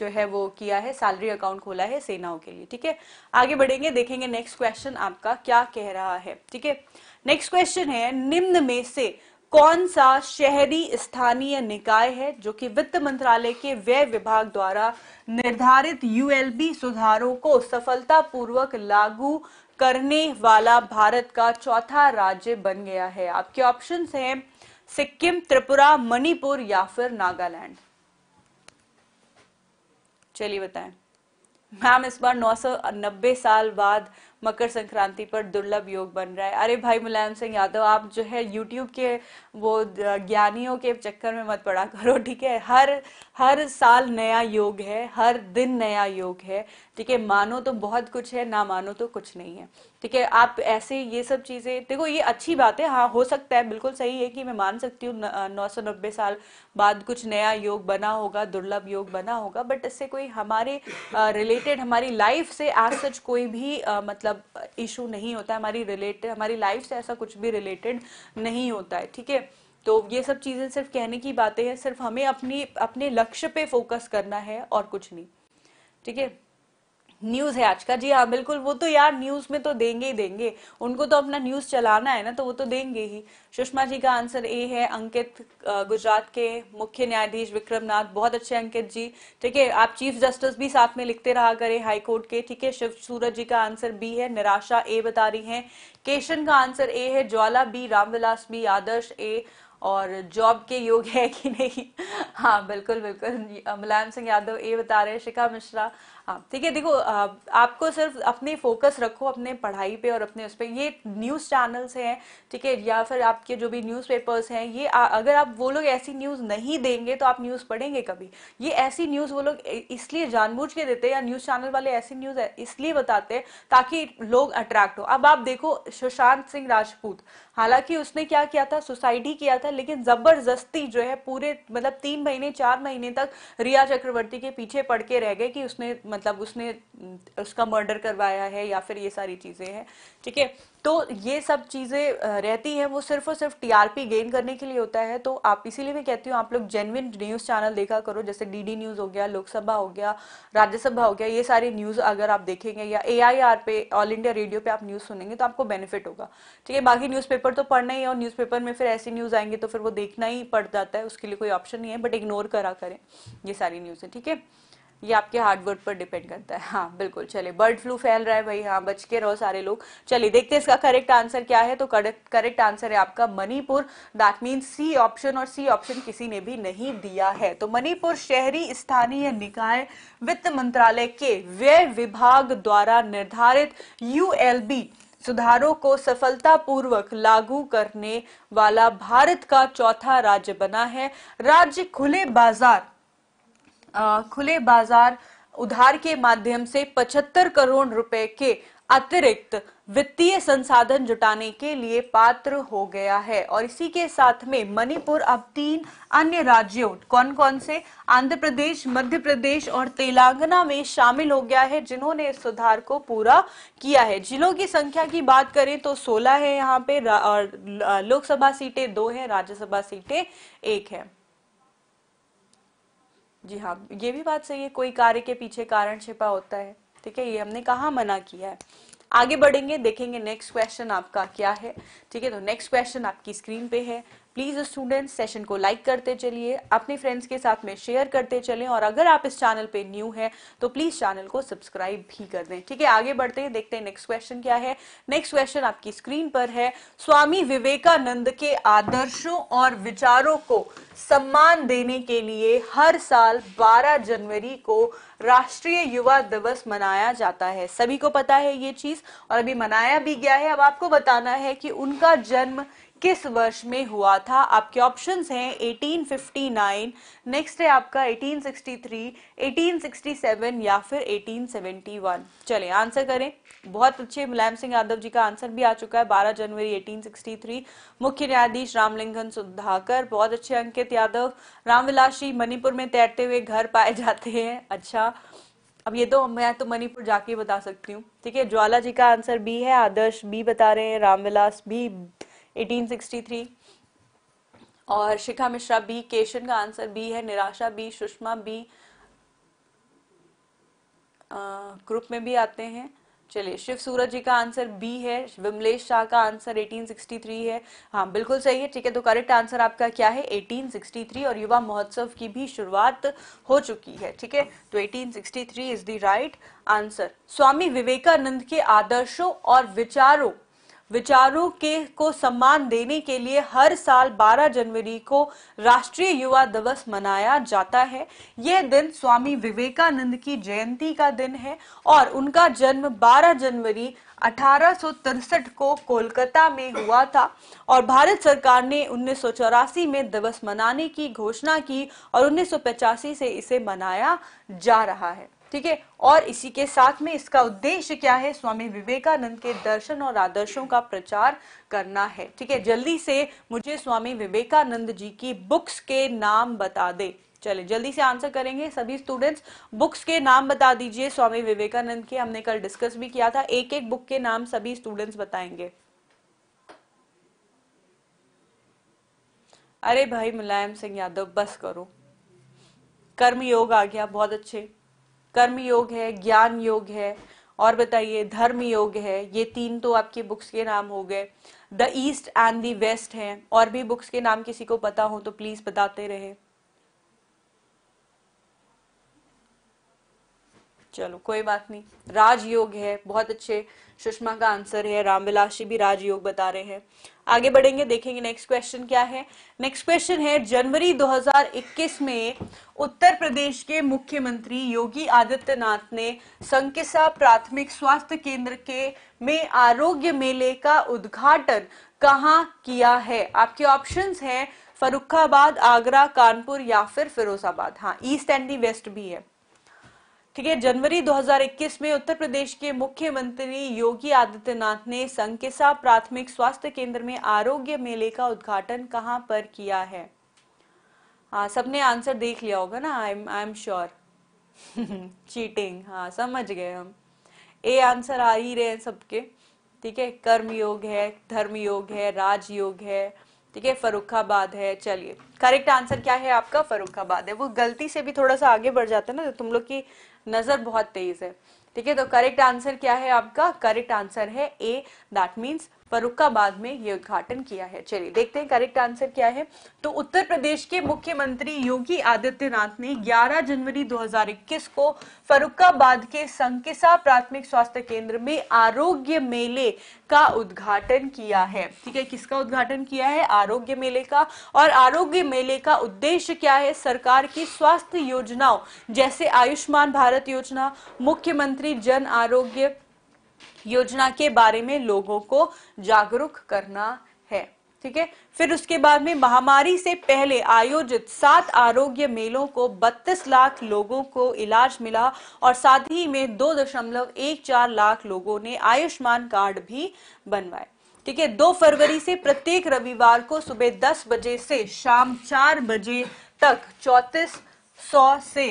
जो है वो किया है सैलरी अकाउंट खोला है सेनाओं के लिए ठीक है आगे बढ़ेंगे देखेंगे नेक्स्ट क्वेश्चन आपका क्या कह रहा है ठीक है नेक्स्ट क्वेश्चन है निम्न में से कौन सा शहरी स्थानीय निकाय है जो कि वित्त मंत्रालय के व्यय विभाग द्वारा निर्धारित यूएलबी सुधारों को सफलतापूर्वक लागू करने वाला भारत का चौथा राज्य बन गया है आपके ऑप्शन हैं सिक्किम त्रिपुरा मणिपुर या फिर नागालैंड चलिए बताएं मैम इस बार नौ साल बाद मकर संक्रांति पर दुर्लभ योग बन रहा है अरे भाई मुलायम सिंह यादव आप जो है यूट्यूब के वो ज्ञानियों के चक्कर में मत पड़ा करो ठीक है हर हर साल नया योग है हर दिन नया योग है ठीक है मानो तो बहुत कुछ है ना मानो तो कुछ नहीं है ठीक है आप ऐसे ये सब चीज़ें देखो ये अच्छी बात है हाँ हो सकता है बिल्कुल सही है कि मैं मान सकती हूँ नौ सौ नब्बे साल बाद कुछ नया योग बना होगा दुर्लभ योग बना होगा बट इससे कोई हमारे रिलेटेड हमारी लाइफ से आज सच कोई भी आ, मतलब मतलब इशू uh, नहीं होता है हमारी रिलेटेड हमारी लाइफ से ऐसा कुछ भी रिलेटेड नहीं होता है ठीक है तो ये सब चीज़ें सिर्फ कहने की बातें हैं सिर्फ हमें अपनी अपने लक्ष्य पे फोकस करना है और कुछ नहीं ठीक है न्यूज है आज का जी हाँ बिल्कुल वो तो यार न्यूज में तो देंगे ही देंगे उनको तो अपना न्यूज चलाना है ना तो वो तो देंगे ही सुषमा जी का आंसर ए है अंकित गुजरात के मुख्य न्यायाधीश विक्रम नाथ बहुत अच्छे अंकित जी ठीक है आप चीफ जस्टिस भी साथ में लिखते रहा करें हाईकोर्ट के ठीक है शिव सूरज जी का आंसर बी है निराशा ए बता रही है केशन का आंसर ए है Jwala B Ramvilas B Adarsh A और जॉब के योग है कि नहीं हाँ बिल्कुल बिल्कुल मुलायम सिंह यादव ए बता रहे हैं शिखा मिश्रा हाँ ठीक है देखो आपको सिर्फ अपने फोकस रखो अपने पढ़ाई पे और अपने उस पर ये न्यूज़ चैनल्स हैं ठीक है या फिर आपके जो भी न्यूज़पेपर्स हैं ये आ, अगर आप वो लोग ऐसी न्यूज़ नहीं देंगे तो आप न्यूज़ पढ़ेंगे कभी ये ऐसी न्यूज़ वो लोग इसलिए जानबूझ के देते हैं या न्यूज़ चैनल वाले ऐसी न्यूज़ इसलिए बताते हैं ताकि लोग अट्रैक्ट हो अब आप देखो सुशांत सिंह राजपूत हालांकि उसने क्या किया था सुसाइड ही किया था लेकिन जबरदस्ती जो है पूरे मतलब तीन महीने चार महीने तक रिया चक्रवर्ती के पीछे पड़ के रह गए कि उसने मतलब उसने उसका मर्डर करवाया है या फिर ये सारी चीजें हैं ठीक है तो ये सब चीज़ें रहती हैं वो सिर्फ और सिर्फ टीआरपी गेन करने के लिए होता है तो आप इसीलिए मैं कहती हूँ आप लोग जेनविन न्यूज़ चैनल देखा करो जैसे डीडी न्यूज़ हो गया लोकसभा हो गया राज्यसभा हो गया ये सारी न्यूज़ अगर आप देखेंगे या एआईआर पे ऑल इंडिया रेडियो पे आप न्यूज़ सुनेंगे तो आपको बेनिफिट होगा ठीक है बाकी न्यूज तो पढ़ना ही है और न्यूज में फिर ऐसी न्यूज़ आएंगे तो फिर वो देखना ही पड़ जाता है उसके लिए कोई ऑप्शन नहीं है बट इग्नोर करा करें ये सारी है ठीक है ये आपके हार्डवर्क पर डिपेंड करता है हाँ बिल्कुल चलिए बर्ड फ्लू फैल रहा है भाई हाँ बच के रहो सारे लोग चलिए देखते हैं इसका करेक्ट आंसर क्या है तो करेक्ट आंसर है आपका Manipur that mean C option और सी ऑप्शन किसी ने भी नहीं दिया है तो मणिपुर शहरी स्थानीय निकाय वित्त मंत्रालय के व्यय विभाग द्वारा निर्धारित यू सुधारों को सफलतापूर्वक लागू करने वाला भारत का चौथा राज्य बना है राज्य खुले बाजार खुले बाजार उधार के माध्यम से 75 करोड़ रुपए के अतिरिक्त वित्तीय संसाधन जुटाने के लिए पात्र हो गया है और इसी के साथ में मणिपुर अब तीन अन्य राज्यों कौन कौन से आंध्र प्रदेश मध्य प्रदेश और तेलंगाना में शामिल हो गया है जिन्होंने इस सुधार को पूरा किया है जिलों की संख्या की बात करें तो 16 है यहाँ पे और लोकसभा सीटें दो हैं राज्यसभा सीटें एक है जी हाँ ये भी बात सही है कोई कार्य के पीछे कारण छिपा होता है ठीक है ये हमने कहा मना किया है आगे बढ़ेंगे देखेंगे नेक्स्ट क्वेश्चन आपका क्या है ठीक है तो नेक्स्ट क्वेश्चन आपकी स्क्रीन पे है प्लीज स्टूडेंट सेशन को लाइक करते चलिए अपने फ्रेंड्स के साथ में शेयर करते चलें और अगर आप इस चैनल पे न्यू है तो प्लीज चैनल को सब्सक्राइब भी कर दें ठीक है आगे बढ़ते हैं देखते हैं नेक्स्ट क्वेश्चन क्या है नेक्स्ट क्वेश्चन आपकी स्क्रीन पर है स्वामी विवेकानंद के आदर्शों और विचारों को सम्मान देने के लिए हर साल 12 जनवरी को राष्ट्रीय युवा दिवस मनाया जाता है सभी को पता है ये चीज और अभी मनाया भी गया है अब आपको बताना है कि उनका जन्म किस वर्ष में हुआ था आपके ऑप्शंस हैं 1859 नेक्स्ट है आपका 1863 1867 या फिर 1871 चलें आंसर करें बहुत अच्छे मुलायम सिंह यादव जी का आंसर भी आ चुका है 12 जनवरी 1863 मुख्य न्यायाधीश रामलिंगन सुधाकर बहुत अच्छे अंकित यादव रामविलास जी मणिपुर में तैरते हुए घर पाए जाते हैं अच्छा अब ये तो मैं तो मणिपुर जाके बता सकती हूँ ठीक है ज्वाला जी का आंसर बी है आदर्श बी बता रहे हैं रामविलास भी 1863 और शिखा मिश्रा बी केशन का आंसर बी है निराशा बी सुषमा बी ग्रुप में भी आते हैं चलिए शिव सूरज जी का आंसर बी है विमलेश शाह का आंसर 1863 है हाँ बिल्कुल सही है ठीक है तो करेक्ट आंसर आपका क्या है 1863 और युवा महोत्सव की भी शुरुआत हो चुकी है ठीक है तो 1863 is the right answer Swami Vivekananda के आदर्शों और विचारों विचारों के को सम्मान देने के लिए हर साल 12 जनवरी को राष्ट्रीय युवा दिवस मनाया जाता है यह दिन स्वामी विवेकानंद की जयंती का दिन है और उनका जन्म 12 जनवरी अठारह को कोलकाता में हुआ था और भारत सरकार ने उन्नीस में दिवस मनाने की घोषणा की और उन्नीस से इसे मनाया जा रहा है ठीक है और इसी के साथ में इसका उद्देश्य क्या है स्वामी विवेकानंद के दर्शन और आदर्शों का प्रचार करना है ठीक है जल्दी से मुझे स्वामी विवेकानंद जी की बुक्स के नाम बता दे चले जल्दी से आंसर करेंगे सभी स्टूडेंट्स बुक्स के नाम बता दीजिए स्वामी विवेकानंद के हमने कल डिस्कस भी किया था एक एक बुक के नाम सभी स्टूडेंट्स बताएंगे अरे भाई मुलायम सिंह यादव बस करो कर्म योग आ गया बहुत अच्छे कर्म योग है ज्ञान योग है और बताइए धर्म योग है ये तीन तो आपकी बुक्स के नाम हो गए the east and the west हैं और भी बुक्स के नाम किसी को पता हो तो प्लीज बताते रहे चलो कोई बात नहीं राजयोग है बहुत अच्छे सुषमा का आंसर है रामविलास जी भी राजयोग बता रहे हैं आगे बढ़ेंगे देखेंगे नेक्स्ट क्वेश्चन क्या है नेक्स्ट क्वेश्चन है जनवरी 2021 में उत्तर प्रदेश के मुख्यमंत्री योगी आदित्यनाथ ने संकिसा प्राथमिक स्वास्थ्य केंद्र के में आरोग्य मेले का उद्घाटन कहाँ किया है आपके ऑप्शंस हैं फरुखाबाद आगरा कानपुर या फिर फिरोजाबाद हाँ ईस्ट एंड दी वेस्ट भी है ठीक है जनवरी 2021 में उत्तर प्रदेश के मुख्यमंत्री योगी आदित्यनाथ ने संकेसा प्राथमिक स्वास्थ्य केंद्र में आरोग्य मेले का उद्घाटन कहां पर किया है हाँ सबने आंसर देख लिया होगा ना I am I am sure cheating हाँ समझ गए हम ए आंसर आ ही रहे हैं सबके ठीक है कर्म योग है धर्म योग है राजयोग है ठीक है फरुखाबाद है चलिए करेक्ट आंसर क्या है आपका फरुखाबाद है वो गलती से भी थोड़ा सा आगे बढ़ जाता है ना तो तुम लोग की नजर बहुत तेज है ठीक है तो करेक्ट आंसर क्या है आपका करेक्ट आंसर है ए दैट मीन्स फरुखाबाद में ये उद्घाटन किया है चलिए देखते हैं करेक्ट आंसर क्या है तो उत्तर प्रदेश के मुख्यमंत्री योगी आदित्यनाथ ने 11 जनवरी 2021 को फरुखाबाद के संकिसा प्राथमिक स्वास्थ्य केंद्र में आरोग्य मेले का उद्घाटन किया है ठीक है किसका उद्घाटन किया है आरोग्य मेले का और आरोग्य मेले का उद्देश्य क्या है सरकार की स्वास्थ्य योजनाओं जैसे आयुष्मान भारत योजना मुख्यमंत्री जन आरोग्य योजना के बारे में लोगों को जागरूक करना है ठीक है फिर उसके बाद में महामारी से पहले आयोजित सात आरोग्य मेलों को 32 लाख लोगों को इलाज मिला और साथ ही में 2.14 लाख लोगों ने आयुष्मान कार्ड भी बनवाए ठीक है दो फरवरी से प्रत्येक रविवार को सुबह 10 बजे से शाम 4 बजे तक चौतीस सौ से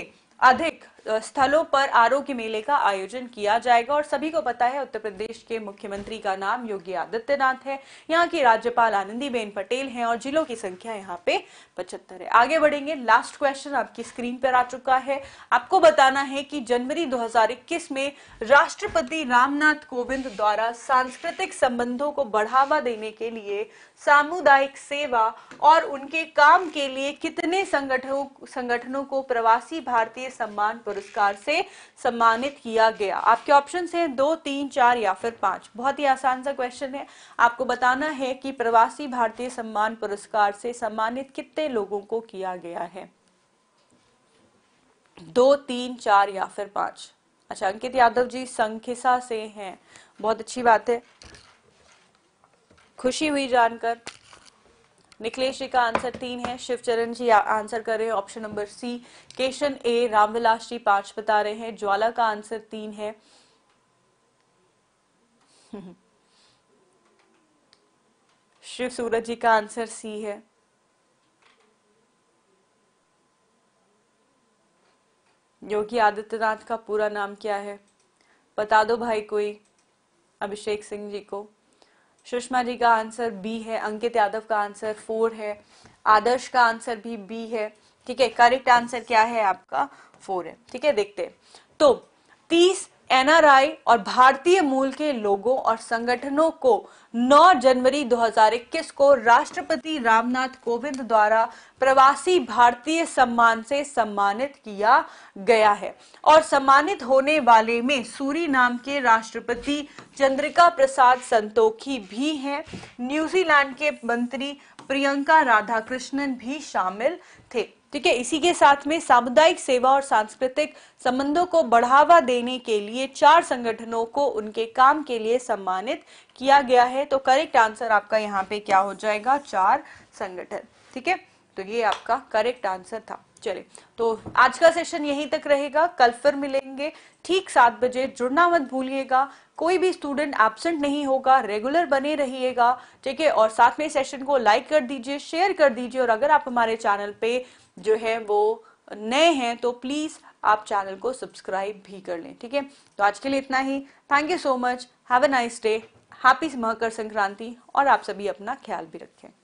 अधिक स्थलों पर आरोग्य मेले का आयोजन किया जाएगा और सभी को पता है उत्तर प्रदेश के मुख्यमंत्री का नाम योगी आदित्यनाथ है यहाँ की राज्यपाल आनंदीबेन पटेल हैं और जिलों की संख्या यहाँ पे पचहत्तर है आगे बढ़ेंगे लास्ट क्वेश्चन आपकी स्क्रीन पर आ चुका है आपको बताना है कि जनवरी दो में राष्ट्रपति रामनाथ कोविंद द्वारा सांस्कृतिक संबंधों को बढ़ावा देने के लिए सामुदायिक सेवा और उनके काम के लिए कितने संगठनों संगठनों को प्रवासी भारतीय सम्मान पुरस्कार से सम्मानित किया गया आपके ऑप्शन है दो तीन चार या फिर पांच बहुत ही आसान सा क्वेश्चन है आपको बताना है कि प्रवासी भारतीय सम्मान पुरस्कार से सम्मानित कितने लोगों को किया गया है दो तीन चार या फिर पांच अच्छा अंकित यादव जी संखिसा से हैं बहुत अच्छी बात है खुशी हुई जानकर निकलेश जी का आंसर तीन है शिवचरण जी आंसर कर रहे हैं ऑप्शन नंबर सी केशन ए रामविलास जी पांच बता रहे हैं ज्वाला का आंसर तीन है शिव सूरज जी का आंसर सी है योगी आदित्यनाथ का पूरा नाम क्या है बता दो भाई कोई अभिषेक सिंह जी को सुषमा जी का आंसर बी है अंकित यादव का आंसर फोर है आदर्श का आंसर भी बी है ठीक है करेक्ट आंसर क्या है आपका फोर है ठीक है देखते तो तीस एनआरआई और भारतीय मूल के लोगों और संगठनों को 9 जनवरी 2021 को राष्ट्रपति रामनाथ कोविंद द्वारा प्रवासी भारतीय सम्मान से सम्मानित किया गया है और सम्मानित होने वाले में सूरी नाम के राष्ट्रपति चंद्रिका प्रसाद संतोखी भी हैं न्यूजीलैंड के मंत्री प्रियंका राधाकृष्णन भी शामिल थे ठीक है इसी के साथ में सामुदायिक सेवा और सांस्कृतिक संबंधों को बढ़ावा देने के लिए चार संगठनों को उनके काम के लिए सम्मानित किया गया है तो करेक्ट आंसर आपका यहाँ पे क्या हो जाएगा चार संगठन ठीक है तो ये आपका करेक्ट आंसर था चले तो आज का सेशन यहीं तक रहेगा कल फिर मिलेंगे ठीक सात बजे जुड़ना मत भूलिएगा कोई भी स्टूडेंट एबसेंट नहीं होगा रेगुलर बने रहिएगा ठीक है और साथ में सेशन को लाइक कर दीजिए शेयर कर दीजिए और अगर आप हमारे चैनल पे जो है वो नए हैं तो प्लीज आप चैनल को सब्सक्राइब भी कर लें ठीक है तो आज के लिए इतना ही thank you so much have a nice day happy Makar Sankranti और आप सभी अपना ख्याल भी रखें